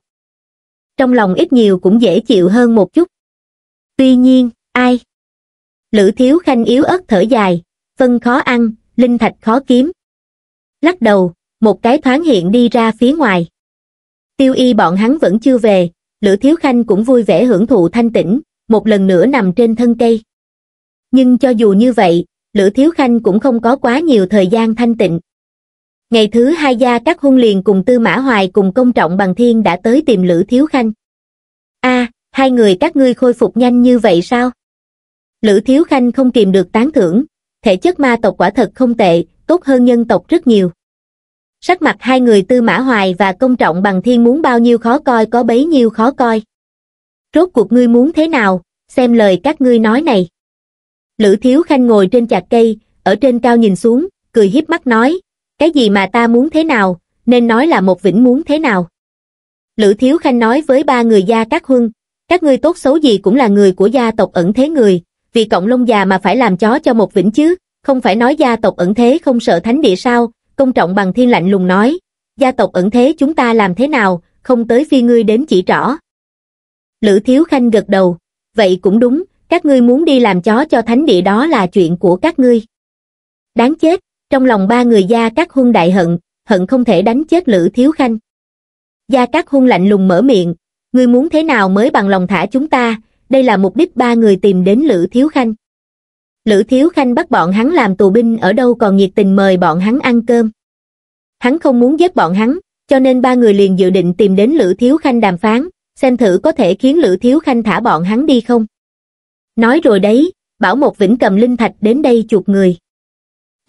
trong lòng ít nhiều cũng dễ chịu hơn một chút. Tuy nhiên, ai? Lữ Thiếu Khanh yếu ớt thở dài, phân khó ăn, linh thạch khó kiếm. Lắc đầu, một cái thoáng hiện đi ra phía ngoài. Tiêu y bọn hắn vẫn chưa về, Lữ Thiếu Khanh cũng vui vẻ hưởng thụ thanh tĩnh, một lần nữa nằm trên thân cây. Nhưng cho dù như vậy, Lữ Thiếu Khanh cũng không có quá nhiều thời gian thanh tịnh, ngày thứ hai gia các hung liền cùng tư mã hoài cùng công trọng bằng thiên đã tới tìm lữ thiếu khanh a hai người các ngươi khôi phục nhanh như vậy sao lữ thiếu khanh không kìm được tán thưởng thể chất ma tộc quả thật không tệ tốt hơn nhân tộc rất nhiều sắc mặt hai người tư mã hoài và công trọng bằng thiên muốn bao nhiêu khó coi có bấy nhiêu khó coi rốt cuộc ngươi muốn thế nào xem lời các ngươi nói này lữ thiếu khanh ngồi trên chạc cây ở trên cao nhìn xuống cười híp mắt nói cái gì mà ta muốn thế nào nên nói là một vĩnh muốn thế nào lữ thiếu khanh nói với ba người gia các huân các ngươi tốt xấu gì cũng là người của gia tộc ẩn thế người vì cộng lông già mà phải làm chó cho một vĩnh chứ không phải nói gia tộc ẩn thế không sợ thánh địa sao công trọng bằng thiên lạnh lùng nói gia tộc ẩn thế chúng ta làm thế nào không tới phi ngươi đến chỉ rõ lữ thiếu khanh gật đầu vậy cũng đúng các ngươi muốn đi làm chó cho thánh địa đó là chuyện của các ngươi đáng chết trong lòng ba người Gia Cát Hung đại hận, hận không thể đánh chết Lữ Thiếu Khanh. Gia Cát Hung lạnh lùng mở miệng, ngươi muốn thế nào mới bằng lòng thả chúng ta, đây là mục đích ba người tìm đến Lữ Thiếu Khanh. Lữ Thiếu Khanh bắt bọn hắn làm tù binh ở đâu còn nhiệt tình mời bọn hắn ăn cơm. Hắn không muốn giết bọn hắn, cho nên ba người liền dự định tìm đến Lữ Thiếu Khanh đàm phán, xem thử có thể khiến Lữ Thiếu Khanh thả bọn hắn đi không. Nói rồi đấy, bảo một vĩnh cầm linh thạch đến đây chuột người.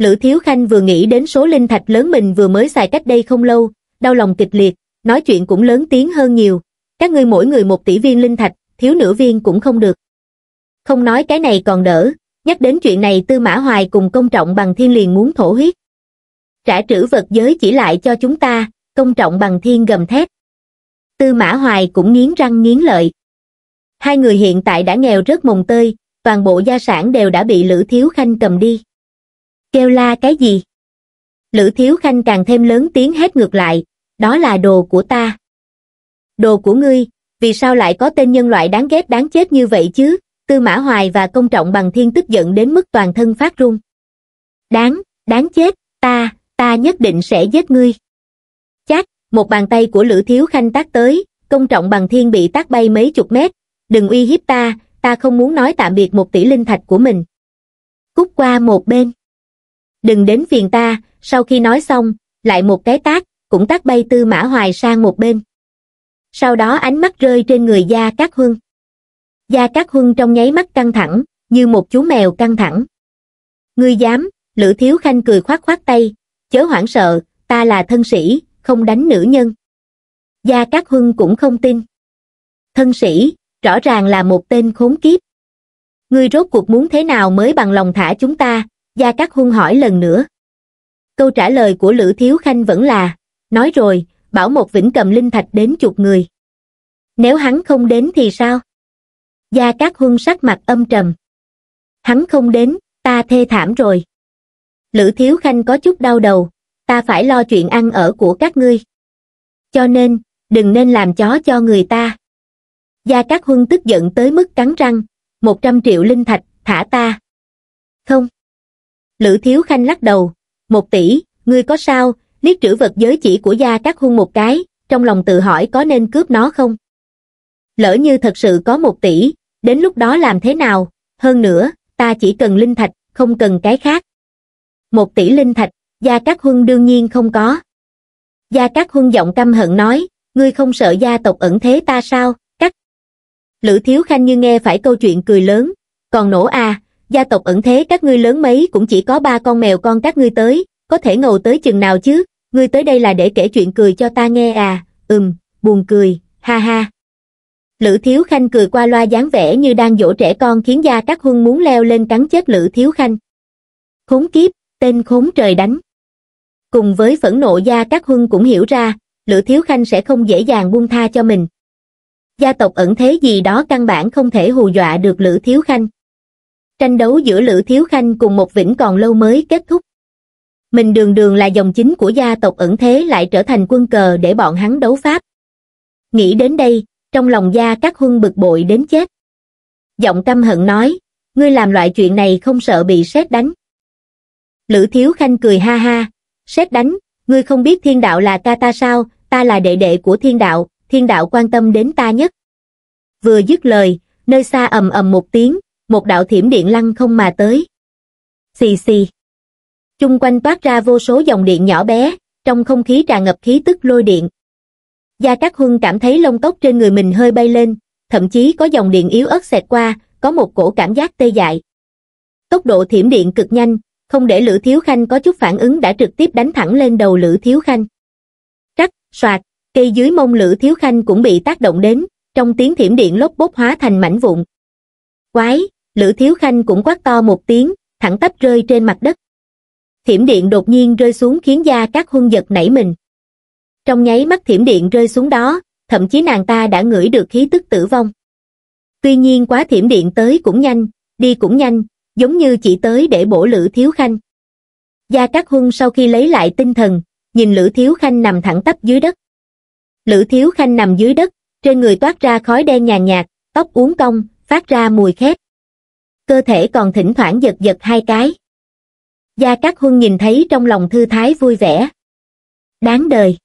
Lữ Thiếu Khanh vừa nghĩ đến số linh thạch lớn mình vừa mới xài cách đây không lâu, đau lòng kịch liệt, nói chuyện cũng lớn tiếng hơn nhiều. Các ngươi mỗi người một tỷ viên linh thạch, thiếu nửa viên cũng không được. Không nói cái này còn đỡ, nhắc đến chuyện này Tư Mã Hoài cùng công trọng bằng thiên liền muốn thổ huyết. Trả trữ vật giới chỉ lại cho chúng ta, công trọng bằng thiên gầm thét. Tư Mã Hoài cũng nghiến răng nghiến lợi. Hai người hiện tại đã nghèo rất mồng tơi, toàn bộ gia sản đều đã bị Lữ Thiếu Khanh cầm đi. Kêu la cái gì? Lữ Thiếu Khanh càng thêm lớn tiếng hét ngược lại, đó là đồ của ta. Đồ của ngươi, vì sao lại có tên nhân loại đáng ghét đáng chết như vậy chứ? Tư Mã Hoài và Công Trọng bằng thiên tức giận đến mức toàn thân phát run. Đáng, đáng chết, ta, ta nhất định sẽ giết ngươi. Chát, một bàn tay của Lữ Thiếu Khanh tác tới, Công Trọng bằng thiên bị tác bay mấy chục mét. Đừng uy hiếp ta, ta không muốn nói tạm biệt một tỷ linh thạch của mình. Cút qua một bên đừng đến phiền ta, sau khi nói xong, lại một cái tác, cũng tác bay tư mã hoài sang một bên. Sau đó ánh mắt rơi trên người Gia Cát Huân. Gia Cát Huân trong nháy mắt căng thẳng, như một chú mèo căng thẳng. Ngươi dám, Lữ Thiếu Khanh cười khoát khoát tay, chớ hoảng sợ, ta là thân sĩ, không đánh nữ nhân. Gia Cát Huân cũng không tin. Thân sĩ, rõ ràng là một tên khốn kiếp. Ngươi rốt cuộc muốn thế nào mới bằng lòng thả chúng ta, gia cát hung hỏi lần nữa câu trả lời của lữ thiếu khanh vẫn là nói rồi bảo một vĩnh cầm linh thạch đến chục người nếu hắn không đến thì sao gia cát hung sắc mặt âm trầm hắn không đến ta thê thảm rồi lữ thiếu khanh có chút đau đầu ta phải lo chuyện ăn ở của các ngươi cho nên đừng nên làm chó cho người ta gia cát huân tức giận tới mức cắn răng một trăm triệu linh thạch thả ta không Lữ Thiếu Khanh lắc đầu, một tỷ, ngươi có sao, liếc trữ vật giới chỉ của gia các hung một cái, trong lòng tự hỏi có nên cướp nó không? Lỡ như thật sự có một tỷ, đến lúc đó làm thế nào, hơn nữa, ta chỉ cần linh thạch, không cần cái khác. Một tỷ linh thạch, gia các huân đương nhiên không có. Gia các huân giọng căm hận nói, ngươi không sợ gia tộc ẩn thế ta sao, cắt. Lữ Thiếu Khanh như nghe phải câu chuyện cười lớn, còn nổ à, gia tộc ẩn thế các ngươi lớn mấy cũng chỉ có ba con mèo con các ngươi tới, có thể ngầu tới chừng nào chứ, ngươi tới đây là để kể chuyện cười cho ta nghe à, ừm, buồn cười, ha ha. Lữ Thiếu Khanh cười qua loa dáng vẻ như đang dỗ trẻ con khiến gia các hung muốn leo lên cắn chết Lữ Thiếu Khanh. Khốn kiếp, tên khốn trời đánh. Cùng với phẫn nộ gia các hung cũng hiểu ra, Lữ Thiếu Khanh sẽ không dễ dàng buông tha cho mình. Gia tộc ẩn thế gì đó căn bản không thể hù dọa được Lữ Thiếu Khanh tranh đấu giữa Lữ Thiếu Khanh cùng một vĩnh còn lâu mới kết thúc. Mình đường đường là dòng chính của gia tộc ẩn thế lại trở thành quân cờ để bọn hắn đấu pháp. Nghĩ đến đây, trong lòng gia các huân bực bội đến chết. Giọng căm hận nói, ngươi làm loại chuyện này không sợ bị sét đánh. Lữ Thiếu Khanh cười ha ha, sét đánh, ngươi không biết thiên đạo là ca ta sao, ta là đệ đệ của thiên đạo, thiên đạo quan tâm đến ta nhất. Vừa dứt lời, nơi xa ầm ầm một tiếng, một đạo thiểm điện lăng không mà tới. Xì xì. Trung quanh toát ra vô số dòng điện nhỏ bé, trong không khí tràn ngập khí tức lôi điện. Gia Cát Huân cảm thấy lông tóc trên người mình hơi bay lên, thậm chí có dòng điện yếu ớt xẹt qua, có một cổ cảm giác tê dại. Tốc độ thiểm điện cực nhanh, không để Lữ Thiếu Khanh có chút phản ứng đã trực tiếp đánh thẳng lên đầu Lữ Thiếu Khanh. Rắc, soạt, cây dưới mông Lữ Thiếu Khanh cũng bị tác động đến, trong tiếng thiểm điện lốp bốt hóa thành mảnh vụn. Quái, lữ thiếu khanh cũng quát to một tiếng thẳng tắp rơi trên mặt đất thiểm điện đột nhiên rơi xuống khiến da các huân giật nảy mình trong nháy mắt thiểm điện rơi xuống đó thậm chí nàng ta đã ngửi được khí tức tử vong tuy nhiên quá thiểm điện tới cũng nhanh đi cũng nhanh giống như chỉ tới để bổ lữ thiếu khanh gia cát huân sau khi lấy lại tinh thần nhìn lữ thiếu khanh nằm thẳng tắp dưới đất lữ thiếu khanh nằm dưới đất trên người toát ra khói đen nhàn nhạt tóc uốn cong phát ra mùi khét cơ thể còn thỉnh thoảng giật giật hai cái. Gia Cát Huân nhìn thấy trong lòng thư thái vui vẻ. Đáng đời.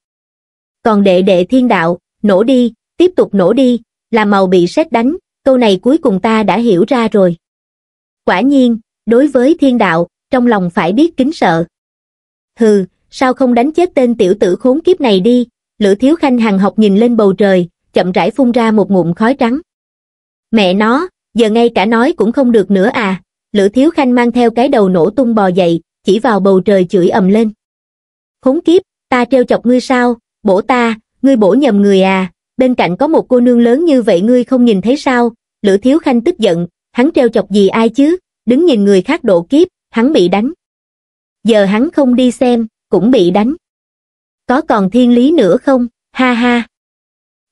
Còn đệ đệ thiên đạo, nổ đi, tiếp tục nổ đi, là màu bị sét đánh, câu này cuối cùng ta đã hiểu ra rồi. Quả nhiên, đối với thiên đạo, trong lòng phải biết kính sợ. Hừ, sao không đánh chết tên tiểu tử khốn kiếp này đi, lữ thiếu khanh hàng học nhìn lên bầu trời, chậm rãi phun ra một ngụm khói trắng. Mẹ nó, giờ ngay cả nói cũng không được nữa à lữ thiếu khanh mang theo cái đầu nổ tung bò dậy chỉ vào bầu trời chửi ầm lên khốn kiếp ta trêu chọc ngươi sao bổ ta ngươi bổ nhầm người à bên cạnh có một cô nương lớn như vậy ngươi không nhìn thấy sao lữ thiếu khanh tức giận hắn trêu chọc gì ai chứ đứng nhìn người khác độ kiếp hắn bị đánh giờ hắn không đi xem cũng bị đánh có còn thiên lý nữa không ha ha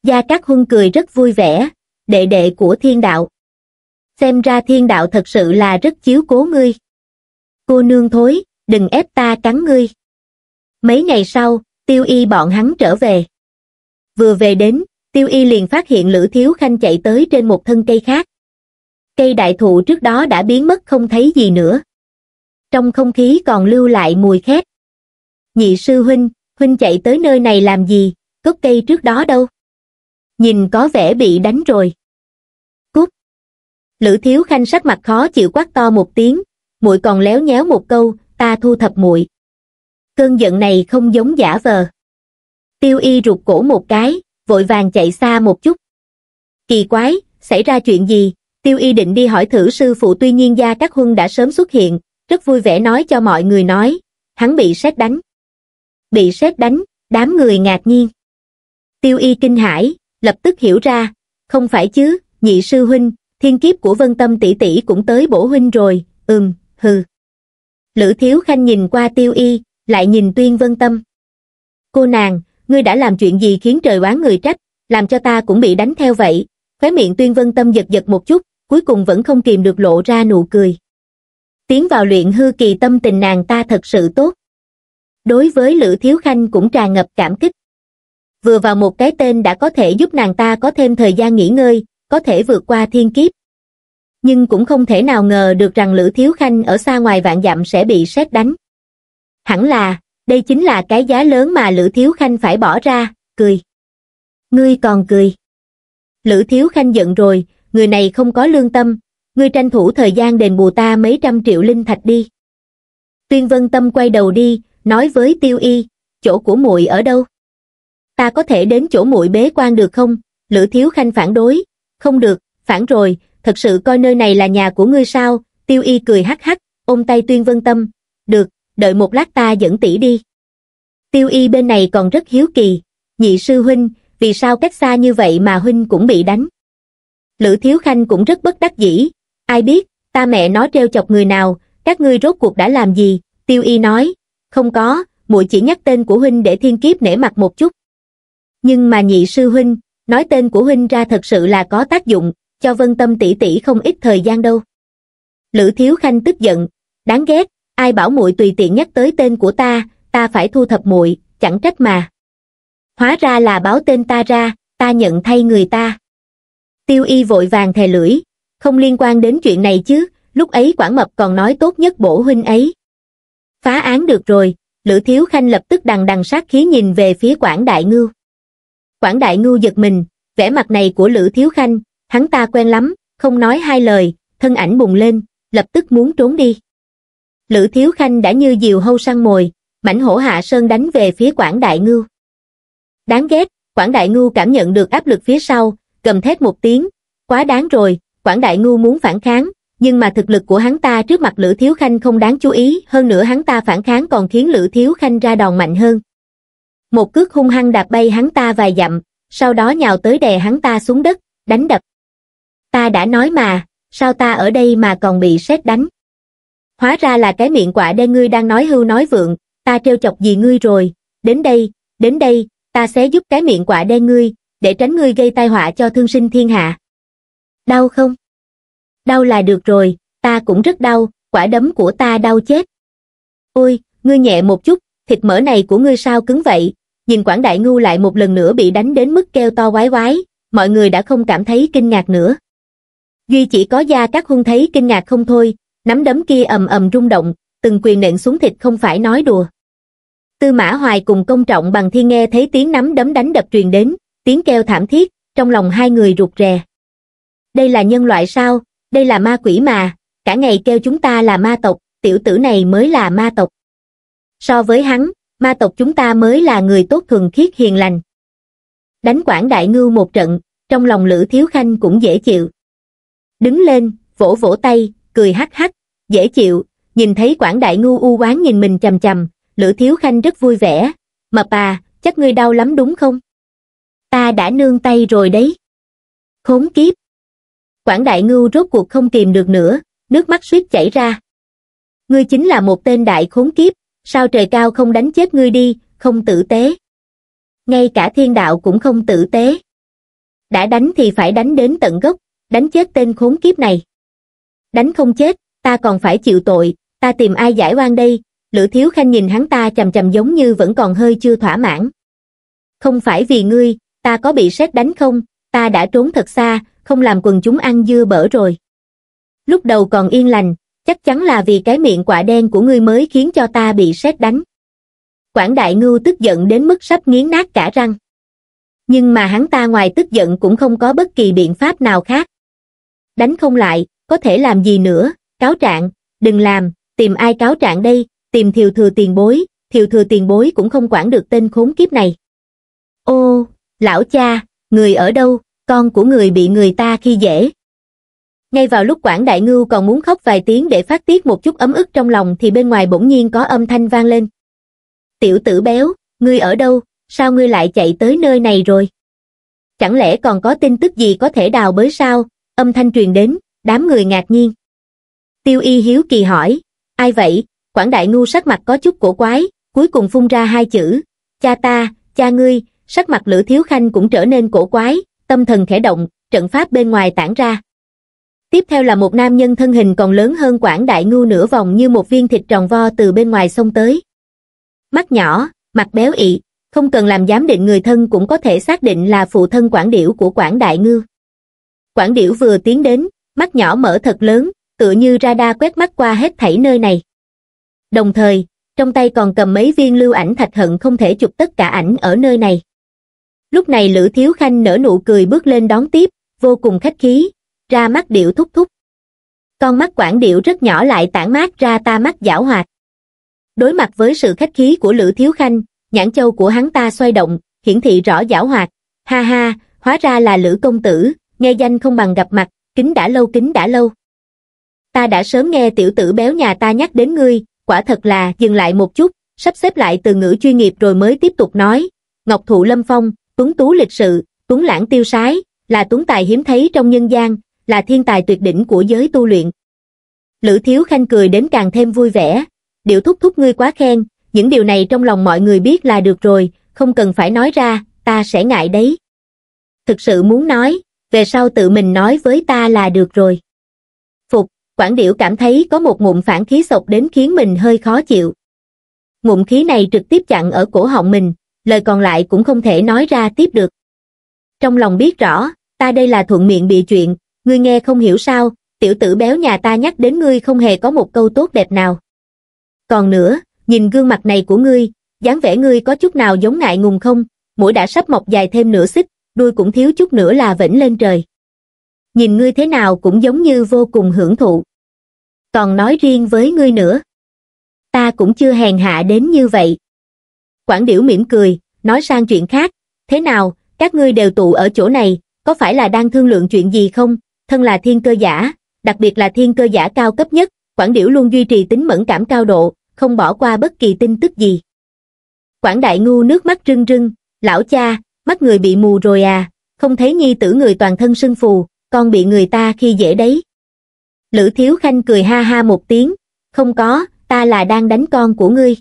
gia cát huân cười rất vui vẻ đệ đệ của thiên đạo xem ra thiên đạo thật sự là rất chiếu cố ngươi. Cô nương thối, đừng ép ta cắn ngươi. Mấy ngày sau, tiêu y bọn hắn trở về. Vừa về đến, tiêu y liền phát hiện Lữ Thiếu Khanh chạy tới trên một thân cây khác. Cây đại thụ trước đó đã biến mất không thấy gì nữa. Trong không khí còn lưu lại mùi khét. Nhị sư huynh, huynh chạy tới nơi này làm gì, gốc cây trước đó đâu? Nhìn có vẻ bị đánh rồi lữ thiếu khanh sắc mặt khó chịu quát to một tiếng muội còn léo nhéo một câu ta thu thập muội cơn giận này không giống giả vờ tiêu y rụt cổ một cái vội vàng chạy xa một chút kỳ quái xảy ra chuyện gì tiêu y định đi hỏi thử sư phụ tuy nhiên gia các huân đã sớm xuất hiện rất vui vẻ nói cho mọi người nói hắn bị sét đánh bị sét đánh đám người ngạc nhiên tiêu y kinh hãi lập tức hiểu ra không phải chứ nhị sư huynh thiên kiếp của vân tâm tỷ tỷ cũng tới bổ huynh rồi, ừm, hừ. Lữ Thiếu Khanh nhìn qua tiêu y, lại nhìn tuyên vân tâm. Cô nàng, ngươi đã làm chuyện gì khiến trời oán người trách, làm cho ta cũng bị đánh theo vậy. Khóe miệng tuyên vân tâm giật giật một chút, cuối cùng vẫn không kìm được lộ ra nụ cười. Tiến vào luyện hư kỳ tâm tình nàng ta thật sự tốt. Đối với Lữ Thiếu Khanh cũng tràn ngập cảm kích. Vừa vào một cái tên đã có thể giúp nàng ta có thêm thời gian nghỉ ngơi, có thể vượt qua thiên kiếp. Nhưng cũng không thể nào ngờ được rằng Lữ Thiếu Khanh ở xa ngoài vạn dặm sẽ bị sét đánh. Hẳn là, đây chính là cái giá lớn mà Lữ Thiếu Khanh phải bỏ ra, cười. Ngươi còn cười. Lữ Thiếu Khanh giận rồi, người này không có lương tâm, ngươi tranh thủ thời gian đền bù ta mấy trăm triệu linh thạch đi. Tuyên Vân Tâm quay đầu đi, nói với Tiêu Y, chỗ của muội ở đâu? Ta có thể đến chỗ muội bế quan được không? Lữ Thiếu Khanh phản đối, không được, phản rồi, thật sự coi nơi này là nhà của ngươi sao, tiêu y cười hắc hắc, ôm tay tuyên vân tâm, được, đợi một lát ta dẫn tỷ đi. Tiêu y bên này còn rất hiếu kỳ, nhị sư huynh, vì sao cách xa như vậy mà huynh cũng bị đánh. Lữ Thiếu Khanh cũng rất bất đắc dĩ, ai biết, ta mẹ nó treo chọc người nào, các ngươi rốt cuộc đã làm gì, tiêu y nói, không có, muội chỉ nhắc tên của huynh để thiên kiếp nể mặt một chút. Nhưng mà nhị sư huynh, nói tên của huynh ra thật sự là có tác dụng cho vân tâm tỷ tỷ không ít thời gian đâu lữ thiếu khanh tức giận đáng ghét ai bảo muội tùy tiện nhắc tới tên của ta ta phải thu thập muội chẳng trách mà hóa ra là báo tên ta ra ta nhận thay người ta tiêu y vội vàng thề lưỡi không liên quan đến chuyện này chứ lúc ấy quản mập còn nói tốt nhất bổ huynh ấy phá án được rồi lữ thiếu khanh lập tức đằng đằng sát khí nhìn về phía quản đại ngưu Quảng Đại Ngưu giật mình, vẻ mặt này của Lữ Thiếu Khanh, hắn ta quen lắm, không nói hai lời, thân ảnh bùng lên, lập tức muốn trốn đi. Lữ Thiếu Khanh đã như diều hâu săn mồi, mảnh hổ hạ sơn đánh về phía Quảng Đại Ngưu. Đáng ghét, Quảng Đại Ngưu cảm nhận được áp lực phía sau, cầm thét một tiếng, quá đáng rồi, Quảng Đại Ngưu muốn phản kháng, nhưng mà thực lực của hắn ta trước mặt Lữ Thiếu Khanh không đáng chú ý, hơn nữa hắn ta phản kháng còn khiến Lữ Thiếu Khanh ra đòn mạnh hơn một cước hung hăng đạp bay hắn ta vài dặm sau đó nhào tới đè hắn ta xuống đất đánh đập ta đã nói mà sao ta ở đây mà còn bị sét đánh hóa ra là cái miệng quạ đen ngươi đang nói hưu nói vượng ta trêu chọc gì ngươi rồi đến đây đến đây ta sẽ giúp cái miệng quạ đen ngươi để tránh ngươi gây tai họa cho thương sinh thiên hạ đau không đau là được rồi ta cũng rất đau quả đấm của ta đau chết ôi ngươi nhẹ một chút thịt mỡ này của ngươi sao cứng vậy nhìn quảng đại ngu lại một lần nữa bị đánh đến mức kêu to quái quái mọi người đã không cảm thấy kinh ngạc nữa duy chỉ có gia các hung thấy kinh ngạc không thôi nắm đấm kia ầm ầm rung động từng quyền nện xuống thịt không phải nói đùa tư mã hoài cùng công trọng bằng thiên nghe thấy tiếng nắm đấm đánh đập truyền đến tiếng kêu thảm thiết trong lòng hai người rụt rè đây là nhân loại sao đây là ma quỷ mà cả ngày kêu chúng ta là ma tộc tiểu tử này mới là ma tộc So với hắn, ma tộc chúng ta mới là người tốt thuần khiết hiền lành. Đánh quảng đại ngưu một trận, trong lòng Lữ Thiếu Khanh cũng dễ chịu. Đứng lên, vỗ vỗ tay, cười hắc hắc, dễ chịu, nhìn thấy quảng đại ngưu u oán nhìn mình chầm chầm, Lữ Thiếu Khanh rất vui vẻ. Mập à, chắc ngươi đau lắm đúng không? Ta đã nương tay rồi đấy. Khốn kiếp. Quảng đại ngưu rốt cuộc không kìm được nữa, nước mắt suýt chảy ra. Ngươi chính là một tên đại khốn kiếp, sao trời cao không đánh chết ngươi đi, không tử tế. Ngay cả thiên đạo cũng không tử tế. Đã đánh thì phải đánh đến tận gốc, đánh chết tên khốn kiếp này. Đánh không chết, ta còn phải chịu tội, ta tìm ai giải oan đây, lữ thiếu khanh nhìn hắn ta chầm chầm giống như vẫn còn hơi chưa thỏa mãn. Không phải vì ngươi, ta có bị sét đánh không, ta đã trốn thật xa, không làm quần chúng ăn dưa bở rồi. Lúc đầu còn yên lành, chắc chắn là vì cái miệng quả đen của ngươi mới khiến cho ta bị sét đánh. Quảng Đại Ngưu tức giận đến mức sắp nghiến nát cả răng. Nhưng mà hắn ta ngoài tức giận cũng không có bất kỳ biện pháp nào khác. Đánh không lại, có thể làm gì nữa, cáo trạng, đừng làm, tìm ai cáo trạng đây, tìm thiều thừa tiền bối, thiều thừa tiền bối cũng không quản được tên khốn kiếp này. Ô, lão cha, người ở đâu, con của người bị người ta khi dễ, ngay vào lúc Quảng Đại Ngưu còn muốn khóc vài tiếng để phát tiết một chút ấm ức trong lòng thì bên ngoài bỗng nhiên có âm thanh vang lên. Tiểu tử béo, ngươi ở đâu, sao ngươi lại chạy tới nơi này rồi? Chẳng lẽ còn có tin tức gì có thể đào bới sao? Âm thanh truyền đến, đám người ngạc nhiên. Tiêu y hiếu kỳ hỏi, ai vậy? Quảng Đại Ngưu sắc mặt có chút cổ quái, cuối cùng phun ra hai chữ, cha ta, cha ngươi, sắc mặt lửa Thiếu Khanh cũng trở nên cổ quái, tâm thần khẽ động, trận pháp bên ngoài tản ra tiếp theo là một nam nhân thân hình còn lớn hơn quảng đại ngu nửa vòng như một viên thịt tròn vo từ bên ngoài xông tới mắt nhỏ mặt béo ị không cần làm giám định người thân cũng có thể xác định là phụ thân quảng điểu của quảng đại ngư quảng điểu vừa tiến đến mắt nhỏ mở thật lớn tựa như radar quét mắt qua hết thảy nơi này đồng thời trong tay còn cầm mấy viên lưu ảnh thạch hận không thể chụp tất cả ảnh ở nơi này lúc này lữ thiếu khanh nở nụ cười bước lên đón tiếp vô cùng khách khí ra mắt điệu thúc thúc. Con mắt quản điệu rất nhỏ lại tản mát ra ta mắt giảo hoạt. Đối mặt với sự khách khí của Lữ Thiếu Khanh, nhãn châu của hắn ta xoay động, hiển thị rõ giảo hoạt. Ha ha, hóa ra là Lữ Công Tử, nghe danh không bằng gặp mặt, kính đã lâu kính đã lâu. Ta đã sớm nghe tiểu tử béo nhà ta nhắc đến ngươi, quả thật là dừng lại một chút, sắp xếp lại từ ngữ chuyên nghiệp rồi mới tiếp tục nói. Ngọc Thụ Lâm Phong, Tuấn Tú Lịch Sự, Tuấn Lãng Tiêu Sái, là tuấn tài hiếm thấy trong nhân gian, là thiên tài tuyệt đỉnh của giới tu luyện. Lữ Thiếu Khanh cười đến càng thêm vui vẻ, điệu thúc thúc ngươi quá khen, những điều này trong lòng mọi người biết là được rồi, không cần phải nói ra, ta sẽ ngại đấy. Thực sự muốn nói, về sau tự mình nói với ta là được rồi. Phục, quản Điểu cảm thấy có một ngụm phản khí sộc đến khiến mình hơi khó chịu. Ngụm khí này trực tiếp chặn ở cổ họng mình, lời còn lại cũng không thể nói ra tiếp được. Trong lòng biết rõ, ta đây là thuận miệng bị chuyện, ngươi nghe không hiểu sao, tiểu tử béo nhà ta nhắc đến ngươi không hề có một câu tốt đẹp nào. Còn nữa, nhìn gương mặt này của ngươi, dáng vẻ ngươi có chút nào giống ngại ngùng không, mũi đã sắp mọc dài thêm nửa xích, đuôi cũng thiếu chút nữa là vĩnh lên trời. Nhìn ngươi thế nào cũng giống như vô cùng hưởng thụ. Còn nói riêng với ngươi nữa. Ta cũng chưa hèn hạ đến như vậy. Quảng điểu mỉm cười, nói sang chuyện khác. Thế nào, các ngươi đều tụ ở chỗ này, có phải là đang thương lượng chuyện gì không? thân là thiên cơ giả, đặc biệt là thiên cơ giả cao cấp nhất, Quản Điểu luôn duy trì tính mẫn cảm cao độ, không bỏ qua bất kỳ tin tức gì. Quản Đại Ngu nước mắt rưng rưng, lão cha, mắt người bị mù rồi à, không thấy nhi tử người toàn thân sưng phù, con bị người ta khi dễ đấy. Lữ Thiếu Khanh cười ha ha một tiếng, không có, ta là đang đánh con của ngươi.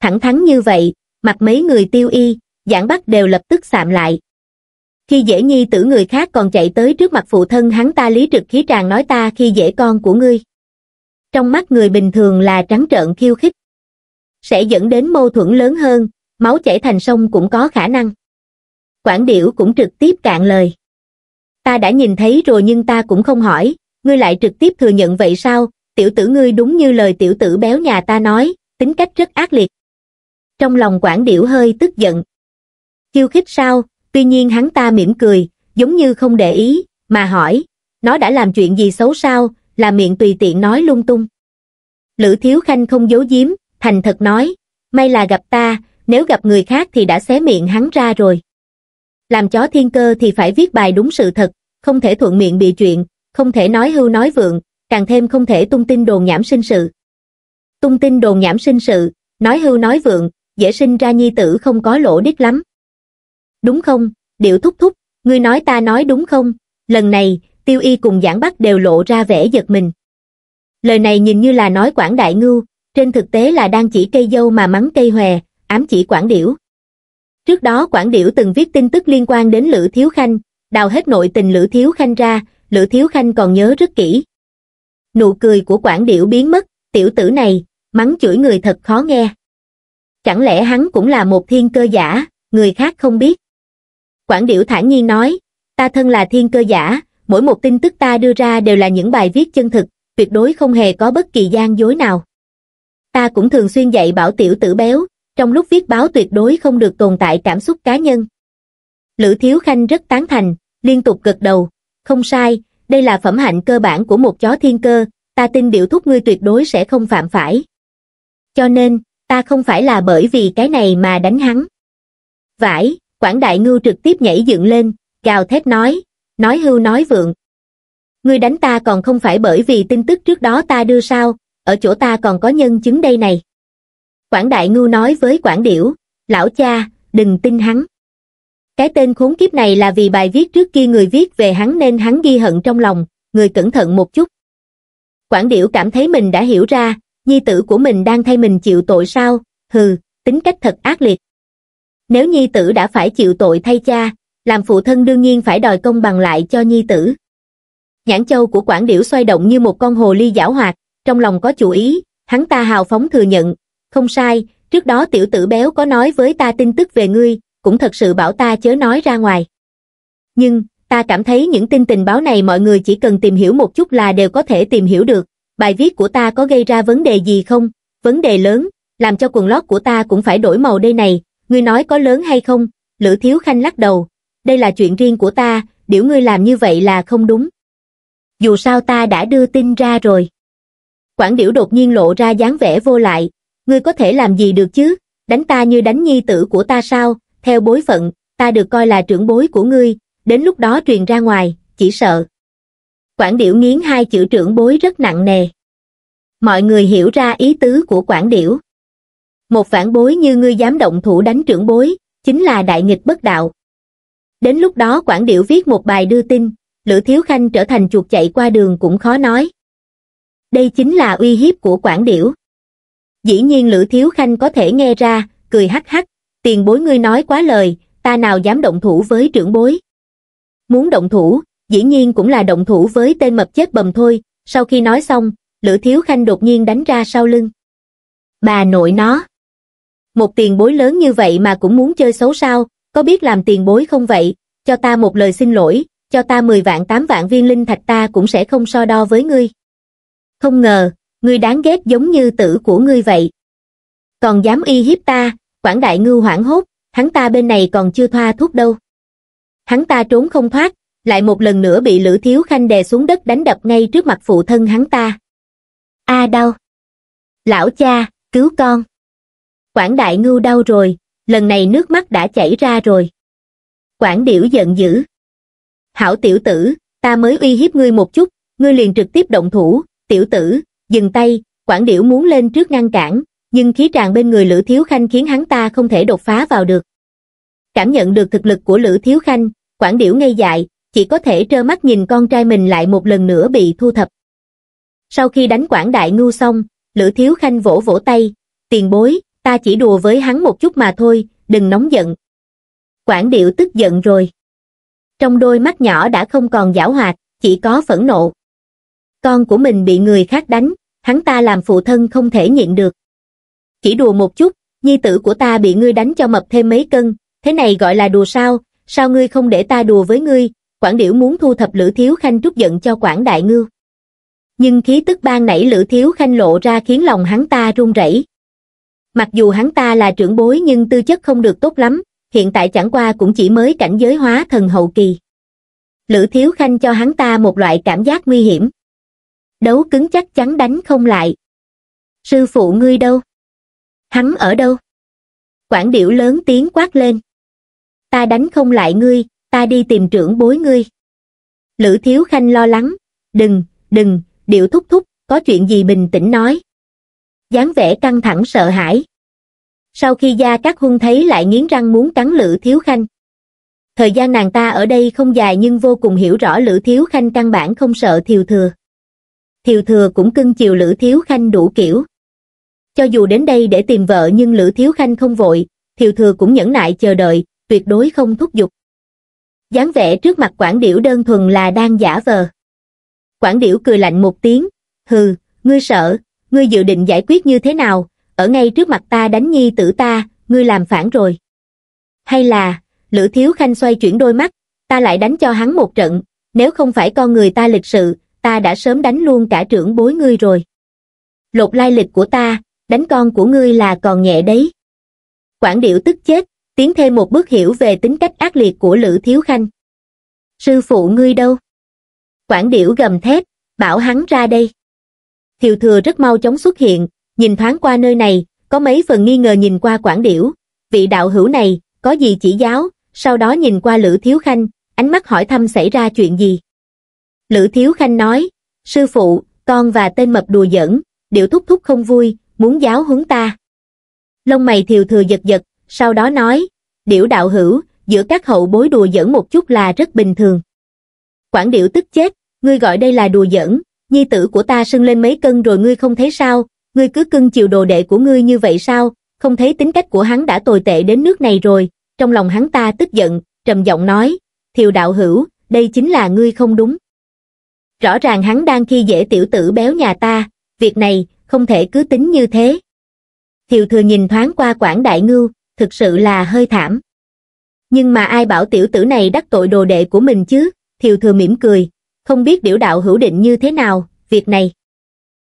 Thẳng thắn như vậy, mặt mấy người tiêu y, giảng bắt đều lập tức sạm lại khi dễ nhi tử người khác còn chạy tới trước mặt phụ thân hắn ta lý trực khí tràn nói ta khi dễ con của ngươi. Trong mắt người bình thường là trắng trợn khiêu khích. Sẽ dẫn đến mâu thuẫn lớn hơn, máu chảy thành sông cũng có khả năng. quản điểu cũng trực tiếp cạn lời. Ta đã nhìn thấy rồi nhưng ta cũng không hỏi, ngươi lại trực tiếp thừa nhận vậy sao, tiểu tử ngươi đúng như lời tiểu tử béo nhà ta nói, tính cách rất ác liệt. Trong lòng quản điểu hơi tức giận. Khiêu khích sao, tuy nhiên hắn ta mỉm cười, giống như không để ý, mà hỏi, nó đã làm chuyện gì xấu sao, là miệng tùy tiện nói lung tung. Lữ Thiếu Khanh không giấu giếm, thành thật nói, may là gặp ta, nếu gặp người khác thì đã xé miệng hắn ra rồi. Làm chó thiên cơ thì phải viết bài đúng sự thật, không thể thuận miệng bị chuyện, không thể nói hưu nói vượng, càng thêm không thể tung tin đồn nhảm sinh sự. Tung tin đồn nhảm sinh sự, nói hưu nói vượng, dễ sinh ra nhi tử không có lỗ đích lắm đúng không điệu thúc thúc ngươi nói ta nói đúng không lần này tiêu y cùng giảng bắc đều lộ ra vẻ giật mình lời này nhìn như là nói quảng đại ngưu trên thực tế là đang chỉ cây dâu mà mắng cây hòe ám chỉ quảng điểu trước đó quảng điểu từng viết tin tức liên quan đến lữ thiếu khanh đào hết nội tình lữ thiếu khanh ra lữ thiếu khanh còn nhớ rất kỹ nụ cười của quảng điểu biến mất tiểu tử này mắng chửi người thật khó nghe chẳng lẽ hắn cũng là một thiên cơ giả người khác không biết Quảng Điểu thản nhiên nói, ta thân là thiên cơ giả, mỗi một tin tức ta đưa ra đều là những bài viết chân thực, tuyệt đối không hề có bất kỳ gian dối nào. Ta cũng thường xuyên dạy bảo tiểu tử béo, trong lúc viết báo tuyệt đối không được tồn tại cảm xúc cá nhân. Lữ Thiếu Khanh rất tán thành, liên tục gật đầu, không sai, đây là phẩm hạnh cơ bản của một chó thiên cơ, ta tin điệu thúc ngươi tuyệt đối sẽ không phạm phải. Cho nên, ta không phải là bởi vì cái này mà đánh hắn. Vãi. Quảng Đại Ngưu trực tiếp nhảy dựng lên, gào thét nói, nói hưu nói vượng. Ngươi đánh ta còn không phải bởi vì tin tức trước đó ta đưa sao, ở chỗ ta còn có nhân chứng đây này. Quảng Đại Ngưu nói với Quảng Điểu, lão cha, đừng tin hắn. Cái tên khốn kiếp này là vì bài viết trước kia người viết về hắn nên hắn ghi hận trong lòng, người cẩn thận một chút. Quảng Điểu cảm thấy mình đã hiểu ra, nhi tử của mình đang thay mình chịu tội sao, hừ, tính cách thật ác liệt. Nếu nhi tử đã phải chịu tội thay cha, làm phụ thân đương nhiên phải đòi công bằng lại cho nhi tử. Nhãn châu của quản điểu xoay động như một con hồ ly giảo hoạt, trong lòng có chủ ý, hắn ta hào phóng thừa nhận, không sai, trước đó tiểu tử béo có nói với ta tin tức về ngươi, cũng thật sự bảo ta chớ nói ra ngoài. Nhưng, ta cảm thấy những tin tình báo này mọi người chỉ cần tìm hiểu một chút là đều có thể tìm hiểu được, bài viết của ta có gây ra vấn đề gì không, vấn đề lớn, làm cho quần lót của ta cũng phải đổi màu đây này, ngươi nói có lớn hay không? Lữ Thiếu Khanh lắc đầu, đây là chuyện riêng của ta, điểu ngươi làm như vậy là không đúng. Dù sao ta đã đưa tin ra rồi. Quảng điểu đột nhiên lộ ra dáng vẻ vô lại, ngươi có thể làm gì được chứ, đánh ta như đánh nhi tử của ta sao, theo bối phận, ta được coi là trưởng bối của ngươi, đến lúc đó truyền ra ngoài, chỉ sợ. Quảng điểu nghiến hai chữ trưởng bối rất nặng nề. Mọi người hiểu ra ý tứ của quảng điểu. Một phản bối như ngươi dám động thủ đánh trưởng bối, chính là đại nghịch bất đạo. Đến lúc đó quản Điệu viết một bài đưa tin, Lữ Thiếu Khanh trở thành chuột chạy qua đường cũng khó nói. Đây chính là uy hiếp của quản Điểu. Dĩ nhiên Lữ Thiếu Khanh có thể nghe ra, cười hắc hắc, tiền bối ngươi nói quá lời, ta nào dám động thủ với trưởng bối. Muốn động thủ, dĩ nhiên cũng là động thủ với tên mập chết bầm thôi, sau khi nói xong, Lữ Thiếu Khanh đột nhiên đánh ra sau lưng. Bà nội nó một tiền bối lớn như vậy mà cũng muốn chơi xấu sao, có biết làm tiền bối không vậy, cho ta một lời xin lỗi, cho ta 10 vạn 8 vạn viên linh thạch ta cũng sẽ không so đo với ngươi. Không ngờ, ngươi đáng ghét giống như tử của ngươi vậy. Còn dám y hiếp ta, quảng đại ngư hoảng hốt, hắn ta bên này còn chưa thoa thuốc đâu. Hắn ta trốn không thoát, lại một lần nữa bị Lữ Thiếu Khanh đè xuống đất đánh đập ngay trước mặt phụ thân hắn ta. A đau! Lão cha, cứu con! Quảng đại ngưu đau rồi, lần này nước mắt đã chảy ra rồi. Quảng điểu giận dữ. Hảo tiểu tử, ta mới uy hiếp ngươi một chút, ngươi liền trực tiếp động thủ, tiểu tử, dừng tay, Quảng điểu muốn lên trước ngăn cản, nhưng khí tràn bên người Lữ Thiếu Khanh khiến hắn ta không thể đột phá vào được. Cảm nhận được thực lực của Lữ Thiếu Khanh, Quảng điểu ngây dại, chỉ có thể trơ mắt nhìn con trai mình lại một lần nữa bị thu thập. Sau khi đánh Quảng đại ngu xong, Lữ Thiếu Khanh vỗ vỗ tay, tiền bối, ta chỉ đùa với hắn một chút mà thôi, đừng nóng giận. Quản điệu tức giận rồi. Trong đôi mắt nhỏ đã không còn giảo hoạt, chỉ có phẫn nộ. Con của mình bị người khác đánh, hắn ta làm phụ thân không thể nhịn được. Chỉ đùa một chút, nhi tử của ta bị ngươi đánh cho mập thêm mấy cân, thế này gọi là đùa sao, sao ngươi không để ta đùa với ngươi, Quản điểu muốn thu thập lữ thiếu khanh trút giận cho Quản đại Ngư, Nhưng khí tức ban nảy lữ thiếu khanh lộ ra khiến lòng hắn ta run rẩy mặc dù hắn ta là trưởng bối nhưng tư chất không được tốt lắm hiện tại chẳng qua cũng chỉ mới cảnh giới hóa thần hậu kỳ lữ thiếu khanh cho hắn ta một loại cảm giác nguy hiểm đấu cứng chắc chắn đánh không lại sư phụ ngươi đâu hắn ở đâu quản điệu lớn tiếng quát lên ta đánh không lại ngươi ta đi tìm trưởng bối ngươi lữ thiếu khanh lo lắng đừng đừng điệu thúc thúc có chuyện gì bình tĩnh nói dáng vẻ căng thẳng sợ hãi sau khi gia các hung thấy lại nghiến răng muốn cắn lữ thiếu khanh thời gian nàng ta ở đây không dài nhưng vô cùng hiểu rõ lữ thiếu khanh căn bản không sợ thiều thừa thiều thừa cũng cưng chiều lữ thiếu khanh đủ kiểu cho dù đến đây để tìm vợ nhưng lữ thiếu khanh không vội thiều thừa cũng nhẫn nại chờ đợi tuyệt đối không thúc giục dáng vẻ trước mặt quản điểu đơn thuần là đang giả vờ quản điểu cười lạnh một tiếng hừ ngươi sợ ngươi dự định giải quyết như thế nào ở ngay trước mặt ta đánh nhi tử ta, ngươi làm phản rồi. Hay là, Lữ Thiếu Khanh xoay chuyển đôi mắt, ta lại đánh cho hắn một trận, nếu không phải con người ta lịch sự, ta đã sớm đánh luôn cả trưởng bối ngươi rồi. Lột lai lịch của ta, đánh con của ngươi là còn nhẹ đấy. quản điệu tức chết, tiến thêm một bước hiểu về tính cách ác liệt của Lữ Thiếu Khanh. Sư phụ ngươi đâu? quản điệu gầm thét, bảo hắn ra đây. Thiều thừa rất mau chóng xuất hiện, nhìn thoáng qua nơi này, có mấy phần nghi ngờ nhìn qua quản điểu, vị đạo hữu này, có gì chỉ giáo, sau đó nhìn qua Lữ Thiếu Khanh, ánh mắt hỏi thăm xảy ra chuyện gì. Lữ Thiếu Khanh nói, sư phụ, con và tên mập đùa giỡn, điệu thúc thúc không vui, muốn giáo huấn ta. Lông mày thiều thừa giật giật, sau đó nói, điểu đạo hữu, giữa các hậu bối đùa giỡn một chút là rất bình thường. quản điểu tức chết, ngươi gọi đây là đùa giỡn, nhi tử của ta sưng lên mấy cân rồi ngươi không thấy sao, ngươi cứ cưng chiều đồ đệ của ngươi như vậy sao, không thấy tính cách của hắn đã tồi tệ đến nước này rồi, trong lòng hắn ta tức giận, trầm giọng nói, thiều đạo hữu, đây chính là ngươi không đúng. Rõ ràng hắn đang khi dễ tiểu tử béo nhà ta, việc này, không thể cứ tính như thế. Thiều thừa nhìn thoáng qua quảng đại ngưu, thực sự là hơi thảm. Nhưng mà ai bảo tiểu tử này đắc tội đồ đệ của mình chứ, thiều thừa mỉm cười, không biết biểu đạo hữu định như thế nào, việc này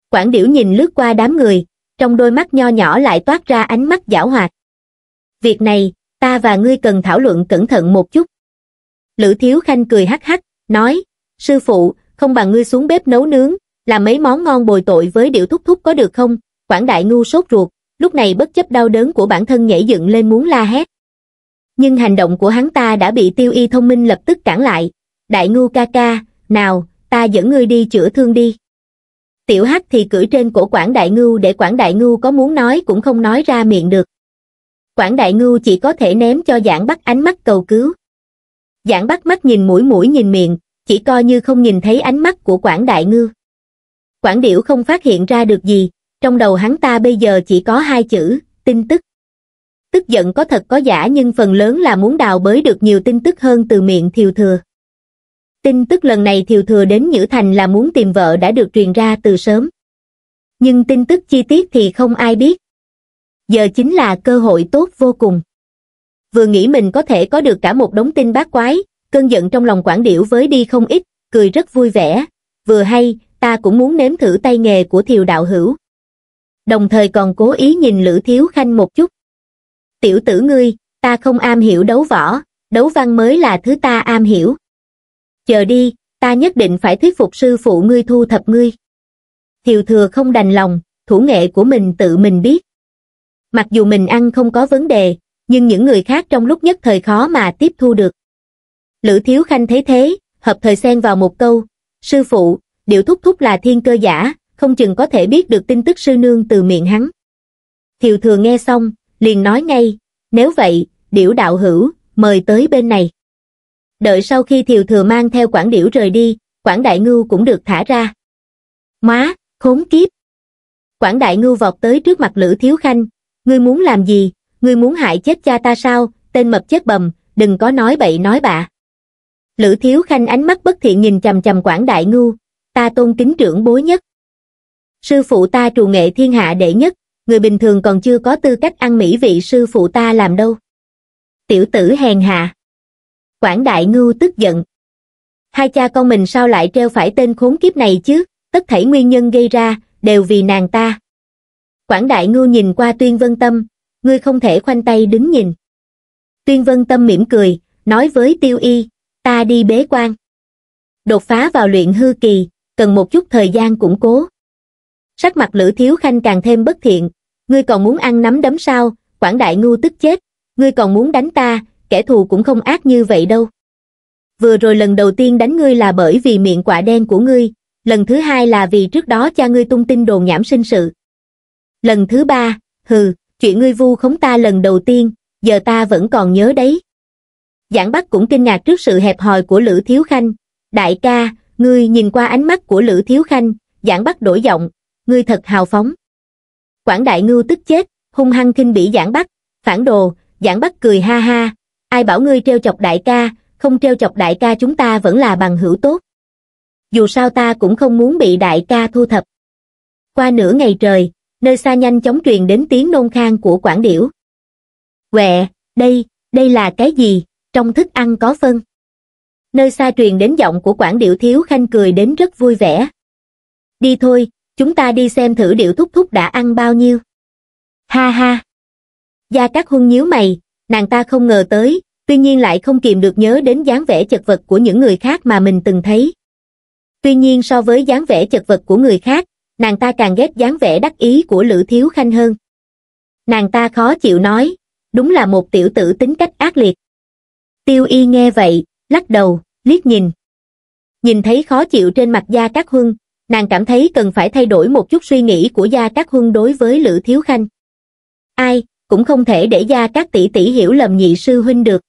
quảng điểu nhìn lướt qua đám người trong đôi mắt nho nhỏ lại toát ra ánh mắt giảo hoạt việc này ta và ngươi cần thảo luận cẩn thận một chút lữ thiếu khanh cười hắc hắc nói sư phụ không bằng ngươi xuống bếp nấu nướng làm mấy món ngon bồi tội với điệu thúc thúc có được không quảng đại ngu sốt ruột lúc này bất chấp đau đớn của bản thân nhảy dựng lên muốn la hét nhưng hành động của hắn ta đã bị tiêu y thông minh lập tức cản lại đại ngu ca ca nào ta dẫn ngươi đi chữa thương đi tiểu hắc thì cưỡi trên cổ quảng đại ngưu để quảng đại ngưu có muốn nói cũng không nói ra miệng được quảng đại ngưu chỉ có thể ném cho giảng bắt ánh mắt cầu cứu giảng bắt mắt nhìn mũi mũi nhìn miệng chỉ coi như không nhìn thấy ánh mắt của quảng đại ngưu quảng điểu không phát hiện ra được gì trong đầu hắn ta bây giờ chỉ có hai chữ tin tức tức giận có thật có giả nhưng phần lớn là muốn đào bới được nhiều tin tức hơn từ miệng thiều thừa tin tức lần này Thiều Thừa đến Nhữ Thành là muốn tìm vợ đã được truyền ra từ sớm. Nhưng tin tức chi tiết thì không ai biết. Giờ chính là cơ hội tốt vô cùng. Vừa nghĩ mình có thể có được cả một đống tin bát quái, cơn giận trong lòng quản Điểu với đi không ít, cười rất vui vẻ. Vừa hay, ta cũng muốn nếm thử tay nghề của Thiều Đạo Hữu. Đồng thời còn cố ý nhìn Lữ Thiếu Khanh một chút. Tiểu tử ngươi, ta không am hiểu đấu võ, đấu văn mới là thứ ta am hiểu chờ đi, ta nhất định phải thuyết phục sư phụ ngươi thu thập ngươi. Thiều thừa không đành lòng, thủ nghệ của mình tự mình biết. Mặc dù mình ăn không có vấn đề, nhưng những người khác trong lúc nhất thời khó mà tiếp thu được. Lữ Thiếu Khanh thấy thế, hợp thời xen vào một câu, sư phụ, điệu thúc thúc là thiên cơ giả, không chừng có thể biết được tin tức sư nương từ miệng hắn. Thiều thừa nghe xong, liền nói ngay, nếu vậy, điểu đạo hữu, mời tới bên này đợi sau khi thiều thừa mang theo quản điểu rời đi quản đại ngưu cũng được thả ra má khốn kiếp quản đại ngưu vọt tới trước mặt lữ thiếu khanh ngươi muốn làm gì ngươi muốn hại chết cha ta sao tên mập chết bầm đừng có nói bậy nói bạ lữ thiếu khanh ánh mắt bất thiện nhìn chằm chằm quản đại ngưu ta tôn kính trưởng bối nhất sư phụ ta trù nghệ thiên hạ đệ nhất người bình thường còn chưa có tư cách ăn mỹ vị sư phụ ta làm đâu tiểu tử hèn hạ quảng đại ngưu tức giận hai cha con mình sao lại treo phải tên khốn kiếp này chứ tất thảy nguyên nhân gây ra đều vì nàng ta quảng đại ngưu nhìn qua tuyên vân tâm ngươi không thể khoanh tay đứng nhìn tuyên vân tâm mỉm cười nói với tiêu y ta đi bế quan đột phá vào luyện hư kỳ cần một chút thời gian củng cố sắc mặt lữ thiếu khanh càng thêm bất thiện ngươi còn muốn ăn nắm đấm sao quảng đại Ngưu tức chết ngươi còn muốn đánh ta kẻ thù cũng không ác như vậy đâu. Vừa rồi lần đầu tiên đánh ngươi là bởi vì miệng quả đen của ngươi, lần thứ hai là vì trước đó cha ngươi tung tin đồn nhảm sinh sự. Lần thứ ba, hừ, chuyện ngươi vu khống ta lần đầu tiên, giờ ta vẫn còn nhớ đấy. Giảng Bắc cũng kinh ngạc trước sự hẹp hòi của Lữ Thiếu Khanh. Đại ca, ngươi nhìn qua ánh mắt của Lữ Thiếu Khanh, Giảng Bắc đổi giọng, ngươi thật hào phóng. Quảng Đại Ngưu tức chết, hung hăng kinh bỉ Giảng Bắc, phản đồ, Giảng Bắc cười ha ha, ai bảo ngươi treo chọc đại ca không treo chọc đại ca chúng ta vẫn là bằng hữu tốt dù sao ta cũng không muốn bị đại ca thu thập qua nửa ngày trời nơi xa nhanh chóng truyền đến tiếng nôn khang của Quản điểu Quẹ, đây đây là cái gì trong thức ăn có phân nơi xa truyền đến giọng của Quản điệu thiếu khanh cười đến rất vui vẻ đi thôi chúng ta đi xem thử điệu thúc thúc đã ăn bao nhiêu ha ha gia các huân nhíu mày nàng ta không ngờ tới, tuy nhiên lại không kìm được nhớ đến dáng vẻ chật vật của những người khác mà mình từng thấy. Tuy nhiên so với dáng vẻ chật vật của người khác, nàng ta càng ghét dáng vẻ đắc ý của Lữ Thiếu Khanh hơn. Nàng ta khó chịu nói, đúng là một tiểu tử tính cách ác liệt. Tiêu y nghe vậy, lắc đầu, liếc nhìn. Nhìn thấy khó chịu trên mặt Gia Cát Huân, nàng cảm thấy cần phải thay đổi một chút suy nghĩ của Gia Cát Huân đối với Lữ Thiếu Khanh. Ai, cũng không thể để gia các tỷ tỷ hiểu lầm nhị sư huynh được.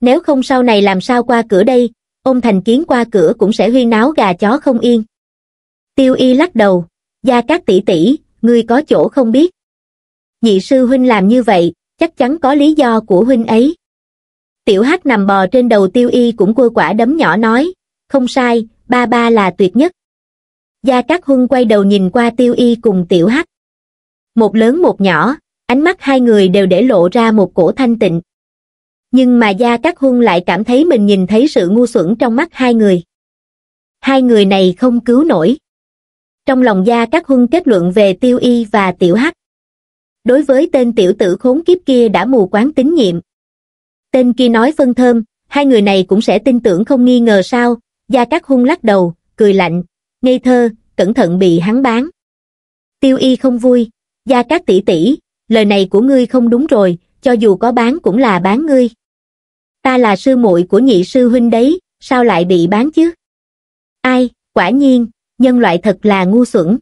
Nếu không sau này làm sao qua cửa đây, ôm thành kiến qua cửa cũng sẽ huyên náo gà chó không yên. Tiêu y lắc đầu, gia các tỷ tỷ, ngươi có chỗ không biết. Nhị sư huynh làm như vậy, chắc chắn có lý do của huynh ấy. Tiểu hắc nằm bò trên đầu tiêu y cũng cua quả đấm nhỏ nói, không sai, ba ba là tuyệt nhất. Gia Cát Huân quay đầu nhìn qua tiêu y cùng tiểu hắc. Một lớn một nhỏ, ánh mắt hai người đều để lộ ra một cổ thanh tịnh nhưng mà gia cát hung lại cảm thấy mình nhìn thấy sự ngu xuẩn trong mắt hai người hai người này không cứu nổi trong lòng gia cát hung kết luận về tiêu y và tiểu hắc đối với tên tiểu tử khốn kiếp kia đã mù quáng tín nhiệm tên kia nói phân vâng thơm hai người này cũng sẽ tin tưởng không nghi ngờ sao gia cát hung lắc đầu cười lạnh ngây thơ cẩn thận bị hắn bán tiêu y không vui gia cát tỷ tỷ lời này của ngươi không đúng rồi cho dù có bán cũng là bán ngươi ta là sư muội của nhị sư huynh đấy sao lại bị bán chứ ai quả nhiên nhân loại thật là ngu xuẩn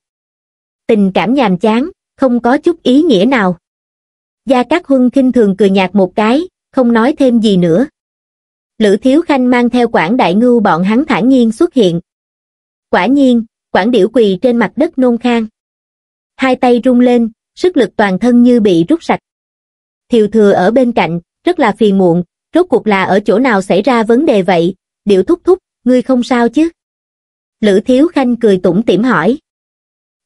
tình cảm nhàm chán không có chút ý nghĩa nào gia cát huân khinh thường cười nhạt một cái không nói thêm gì nữa lữ thiếu khanh mang theo quản đại ngưu bọn hắn thản nhiên xuất hiện quả nhiên quản điểu quỳ trên mặt đất nôn khang hai tay rung lên sức lực toàn thân như bị rút sạch. Thiều thừa ở bên cạnh, rất là phiền muộn, rốt cuộc là ở chỗ nào xảy ra vấn đề vậy, điệu thúc thúc, ngươi không sao chứ? Lữ Thiếu Khanh cười tủm tỉm hỏi.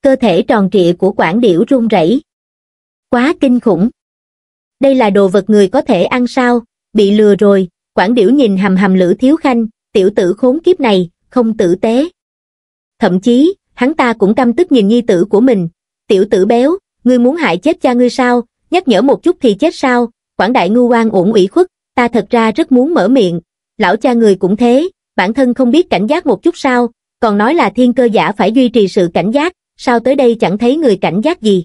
Cơ thể tròn trịa của quản điểu run rẩy. Quá kinh khủng. Đây là đồ vật người có thể ăn sao, bị lừa rồi, quản điểu nhìn hầm hầm Lữ Thiếu Khanh, tiểu tử khốn kiếp này, không tử tế. Thậm chí, hắn ta cũng căm tức nhìn nhi tử của mình, tiểu tử béo, ngươi muốn hại chết cha ngươi sao, nhắc nhở một chút thì chết sao, quảng đại ngu oan uổng ủy khuất, ta thật ra rất muốn mở miệng, lão cha người cũng thế, bản thân không biết cảnh giác một chút sao, còn nói là thiên cơ giả phải duy trì sự cảnh giác, sao tới đây chẳng thấy người cảnh giác gì.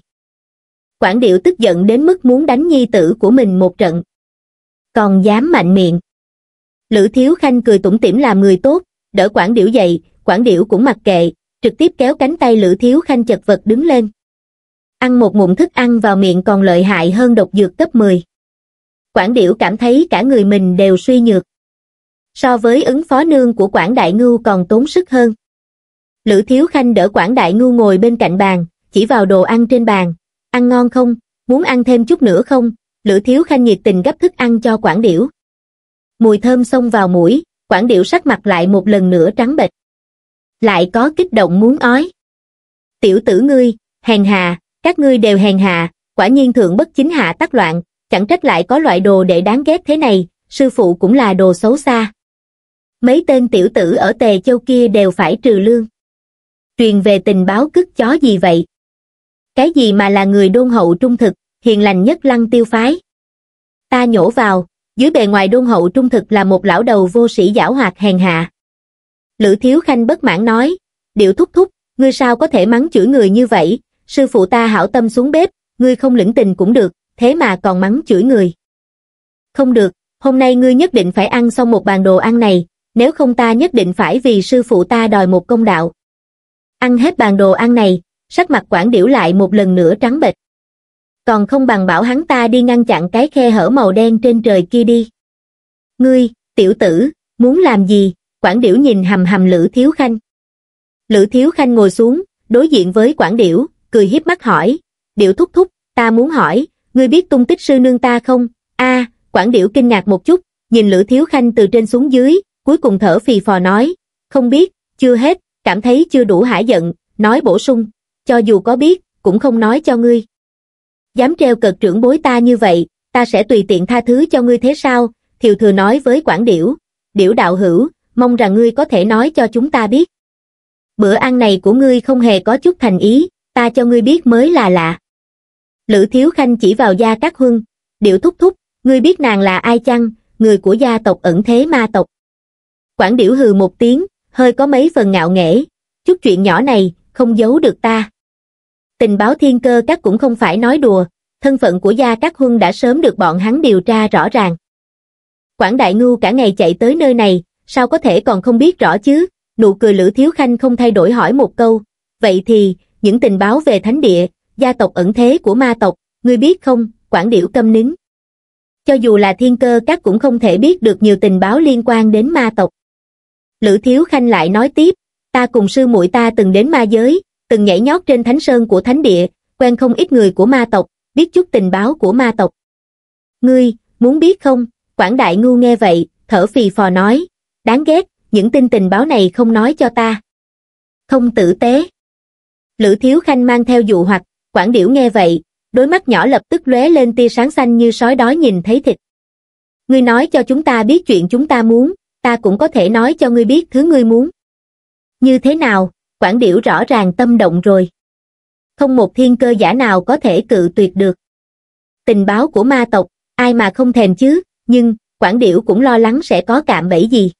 Quảng điệu tức giận đến mức muốn đánh nhi tử của mình một trận. Còn dám mạnh miệng. Lữ Thiếu Khanh cười tủm tỉm làm người tốt, đỡ Quảng Điểu dậy, Quảng Điểu cũng mặc kệ, trực tiếp kéo cánh tay Lữ Thiếu Khanh chật vật đứng lên ăn một mụn thức ăn vào miệng còn lợi hại hơn độc dược cấp 10. Quảng Điểu cảm thấy cả người mình đều suy nhược. So với ứng phó nương của Quảng Đại Ngưu còn tốn sức hơn. Lữ Thiếu Khanh đỡ Quảng Đại Ngưu ngồi bên cạnh bàn, chỉ vào đồ ăn trên bàn. Ăn ngon không? Muốn ăn thêm chút nữa không? Lữ Thiếu Khanh nhiệt tình gấp thức ăn cho Quảng Điểu. Mùi thơm xông vào mũi, Quảng Điểu sắc mặt lại một lần nữa trắng bệch. Lại có kích động muốn ói. Tiểu tử ngươi, hèn hà, các ngươi đều hèn hạ quả nhiên thượng bất chính hạ tắc loạn chẳng trách lại có loại đồ để đáng ghét thế này sư phụ cũng là đồ xấu xa mấy tên tiểu tử ở tề châu kia đều phải trừ lương truyền về tình báo cứt chó gì vậy cái gì mà là người đôn hậu trung thực hiền lành nhất lăng tiêu phái ta nhổ vào dưới bề ngoài đôn hậu trung thực là một lão đầu vô sĩ giả hoạt hèn hạ lữ thiếu khanh bất mãn nói điệu thúc thúc ngươi sao có thể mắng chửi người như vậy sư phụ ta hảo tâm xuống bếp, ngươi không lĩnh tình cũng được, thế mà còn mắng chửi người. Không được, hôm nay ngươi nhất định phải ăn xong một bàn đồ ăn này, nếu không ta nhất định phải vì sư phụ ta đòi một công đạo. Ăn hết bàn đồ ăn này, sắc mặt quản điểu lại một lần nữa trắng bệch. Còn không bằng bảo hắn ta đi ngăn chặn cái khe hở màu đen trên trời kia đi. Ngươi, tiểu tử, muốn làm gì? Quản điểu nhìn hầm hầm Lữ Thiếu Khanh. Lữ Thiếu Khanh ngồi xuống, đối diện với quản điểu, cười hiếp mắt hỏi, điệu thúc thúc, ta muốn hỏi, ngươi biết tung tích sư nương ta không? a quản quảng điệu kinh ngạc một chút, nhìn Lữ Thiếu Khanh từ trên xuống dưới, cuối cùng thở phì phò nói, không biết, chưa hết, cảm thấy chưa đủ hải giận, nói bổ sung, cho dù có biết, cũng không nói cho ngươi. Dám treo cợt trưởng bối ta như vậy, ta sẽ tùy tiện tha thứ cho ngươi thế sao? Thiều thừa nói với quản điểu, điểu đạo hữu, mong rằng ngươi có thể nói cho chúng ta biết. Bữa ăn này của ngươi không hề có chút thành ý, ta cho ngươi biết mới là lạ lữ thiếu khanh chỉ vào gia các huân điệu thúc thúc ngươi biết nàng là ai chăng người của gia tộc ẩn thế ma tộc quản điểu hừ một tiếng hơi có mấy phần ngạo nghễ chút chuyện nhỏ này không giấu được ta tình báo thiên cơ các cũng không phải nói đùa thân phận của gia các huân đã sớm được bọn hắn điều tra rõ ràng quản đại ngu cả ngày chạy tới nơi này sao có thể còn không biết rõ chứ nụ cười lữ thiếu khanh không thay đổi hỏi một câu vậy thì những tình báo về thánh địa, gia tộc ẩn thế của ma tộc, ngươi biết không, quản điểu câm nín. Cho dù là thiên cơ các cũng không thể biết được nhiều tình báo liên quan đến ma tộc. Lữ Thiếu Khanh lại nói tiếp, ta cùng sư muội ta từng đến ma giới, từng nhảy nhót trên thánh sơn của thánh địa, quen không ít người của ma tộc, biết chút tình báo của ma tộc. Ngươi, muốn biết không? Quảng Đại Ngu nghe vậy, thở phì phò nói, đáng ghét, những tin tình báo này không nói cho ta. Không tử tế. Lữ Thiếu Khanh mang theo dụ hoặc, quản điểu nghe vậy, đôi mắt nhỏ lập tức lóe lên tia sáng xanh như sói đói nhìn thấy thịt. Ngươi nói cho chúng ta biết chuyện chúng ta muốn, ta cũng có thể nói cho ngươi biết thứ ngươi muốn. Như thế nào, Quản điểu rõ ràng tâm động rồi. Không một thiên cơ giả nào có thể cự tuyệt được. Tình báo của ma tộc, ai mà không thèm chứ, nhưng, quản điểu cũng lo lắng sẽ có cạm bẫy gì.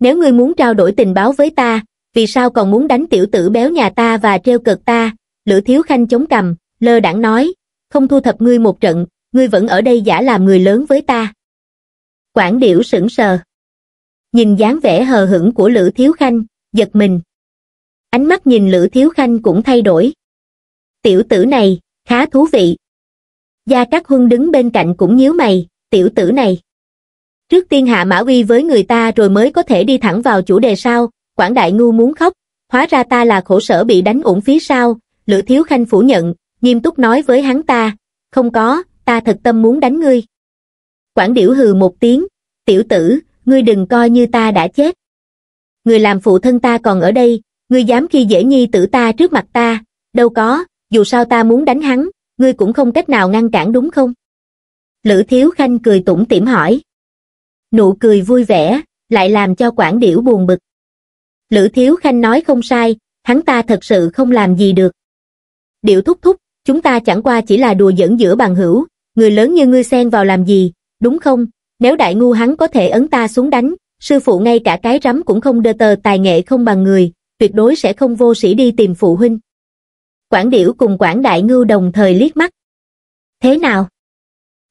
Nếu ngươi muốn trao đổi tình báo với ta, vì sao còn muốn đánh tiểu tử béo nhà ta và treo cợt ta lữ thiếu khanh chống cằm lơ đãng nói không thu thập ngươi một trận ngươi vẫn ở đây giả làm người lớn với ta quản điểu sững sờ nhìn dáng vẻ hờ hững của lữ thiếu khanh giật mình ánh mắt nhìn lữ thiếu khanh cũng thay đổi tiểu tử này khá thú vị gia cát huân đứng bên cạnh cũng nhíu mày tiểu tử này trước tiên hạ mã uy với người ta rồi mới có thể đi thẳng vào chủ đề sao Quảng Đại Ngu muốn khóc, hóa ra ta là khổ sở bị đánh ổn phía sau, Lữ Thiếu Khanh phủ nhận, nghiêm túc nói với hắn ta, không có, ta thật tâm muốn đánh ngươi. Quảng Điểu hừ một tiếng, tiểu tử, ngươi đừng coi như ta đã chết. Người làm phụ thân ta còn ở đây, ngươi dám khi dễ nhi tử ta trước mặt ta, đâu có, dù sao ta muốn đánh hắn, ngươi cũng không cách nào ngăn cản đúng không? Lữ Thiếu Khanh cười tủm tỉm hỏi. Nụ cười vui vẻ, lại làm cho Quảng Điểu buồn bực lữ thiếu khanh nói không sai hắn ta thật sự không làm gì được điệu thúc thúc chúng ta chẳng qua chỉ là đùa giỡn giữa bằng hữu người lớn như ngươi xen vào làm gì đúng không nếu đại ngu hắn có thể ấn ta xuống đánh sư phụ ngay cả cái rắm cũng không đơ tờ tài nghệ không bằng người tuyệt đối sẽ không vô sĩ đi tìm phụ huynh quảng điểu cùng quảng đại ngưu đồng thời liếc mắt thế nào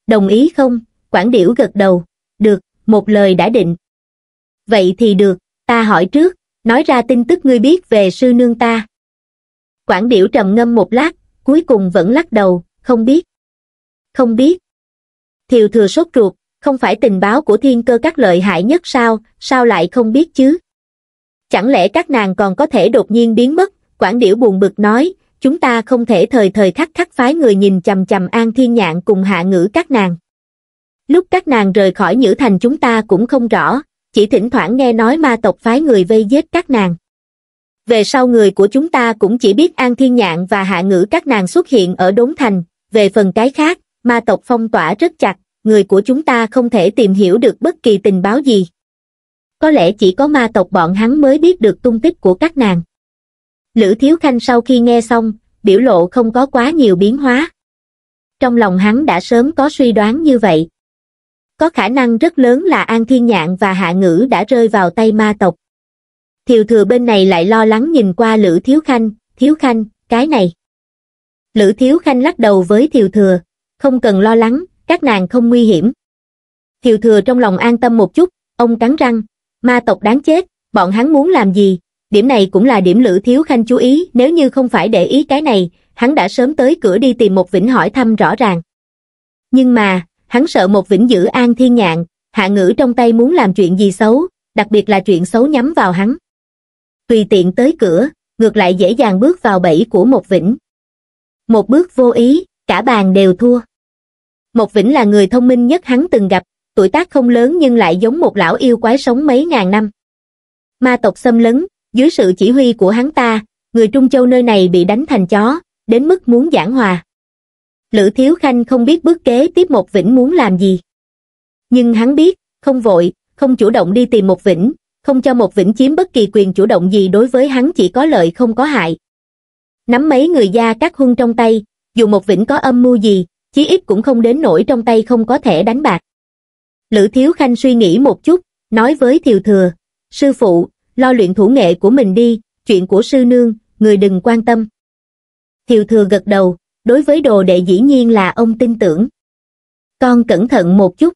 đồng ý không quảng điểu gật đầu được một lời đã định vậy thì được ta hỏi trước nói ra tin tức ngươi biết về sư nương ta quảng điểu trầm ngâm một lát cuối cùng vẫn lắc đầu không biết không biết thiều thừa sốt ruột không phải tình báo của thiên cơ các lợi hại nhất sao sao lại không biết chứ chẳng lẽ các nàng còn có thể đột nhiên biến mất quảng điểu buồn bực nói chúng ta không thể thời thời khắc khắc phái người nhìn chầm chầm an thiên nhạn cùng hạ ngữ các nàng lúc các nàng rời khỏi nhữ thành chúng ta cũng không rõ chỉ thỉnh thoảng nghe nói ma tộc phái người vây giết các nàng. Về sau người của chúng ta cũng chỉ biết An Thiên Nhạn và Hạ Ngữ các nàng xuất hiện ở Đốn Thành, về phần cái khác, ma tộc phong tỏa rất chặt, người của chúng ta không thể tìm hiểu được bất kỳ tình báo gì. Có lẽ chỉ có ma tộc bọn hắn mới biết được tung tích của các nàng. Lữ Thiếu Khanh sau khi nghe xong, biểu lộ không có quá nhiều biến hóa. Trong lòng hắn đã sớm có suy đoán như vậy có khả năng rất lớn là An Thiên Nhạn và Hạ Ngữ đã rơi vào tay ma tộc. Thiều thừa bên này lại lo lắng nhìn qua Lữ Thiếu Khanh, Thiếu Khanh, cái này. Lữ Thiếu Khanh lắc đầu với Thiều thừa, không cần lo lắng, các nàng không nguy hiểm. Thiều thừa trong lòng an tâm một chút, ông cắn răng, ma tộc đáng chết, bọn hắn muốn làm gì, điểm này cũng là điểm Lữ Thiếu Khanh chú ý, nếu như không phải để ý cái này, hắn đã sớm tới cửa đi tìm một vĩnh hỏi thăm rõ ràng. Nhưng mà, hắn sợ một vĩnh dữ an thiên nhạn, hạ ngữ trong tay muốn làm chuyện gì xấu, đặc biệt là chuyện xấu nhắm vào hắn. Tùy tiện tới cửa, ngược lại dễ dàng bước vào bẫy của một vĩnh. Một bước vô ý, cả bàn đều thua. Một vĩnh là người thông minh nhất hắn từng gặp, tuổi tác không lớn nhưng lại giống một lão yêu quái sống mấy ngàn năm. Ma tộc xâm lấn, dưới sự chỉ huy của hắn ta, người Trung Châu nơi này bị đánh thành chó, đến mức muốn giảng hòa lữ thiếu khanh không biết bước kế tiếp một vĩnh muốn làm gì nhưng hắn biết không vội không chủ động đi tìm một vĩnh không cho một vĩnh chiếm bất kỳ quyền chủ động gì đối với hắn chỉ có lợi không có hại nắm mấy người gia các huân trong tay dù một vĩnh có âm mưu gì chí ít cũng không đến nổi trong tay không có thể đánh bạc lữ thiếu khanh suy nghĩ một chút nói với thiều thừa sư phụ lo luyện thủ nghệ của mình đi chuyện của sư nương người đừng quan tâm thiều thừa gật đầu đối với đồ đệ dĩ nhiên là ông tin tưởng. Con cẩn thận một chút.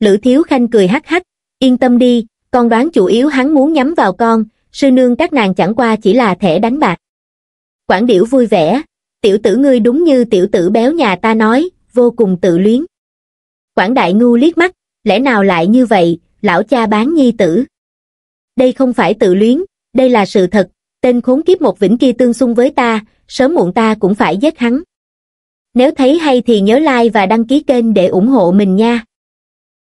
Lữ Thiếu Khanh cười hắc hắc, yên tâm đi, con đoán chủ yếu hắn muốn nhắm vào con, sư nương các nàng chẳng qua chỉ là thẻ đánh bạc. Quảng điểu vui vẻ, tiểu tử ngươi đúng như tiểu tử béo nhà ta nói, vô cùng tự luyến. Quảng đại ngu liếc mắt, lẽ nào lại như vậy, lão cha bán nhi tử. Đây không phải tự luyến, đây là sự thật, tên khốn kiếp một vĩnh kia tương xung với ta, sớm muộn ta cũng phải giết hắn. Nếu thấy hay thì nhớ like và đăng ký kênh để ủng hộ mình nha.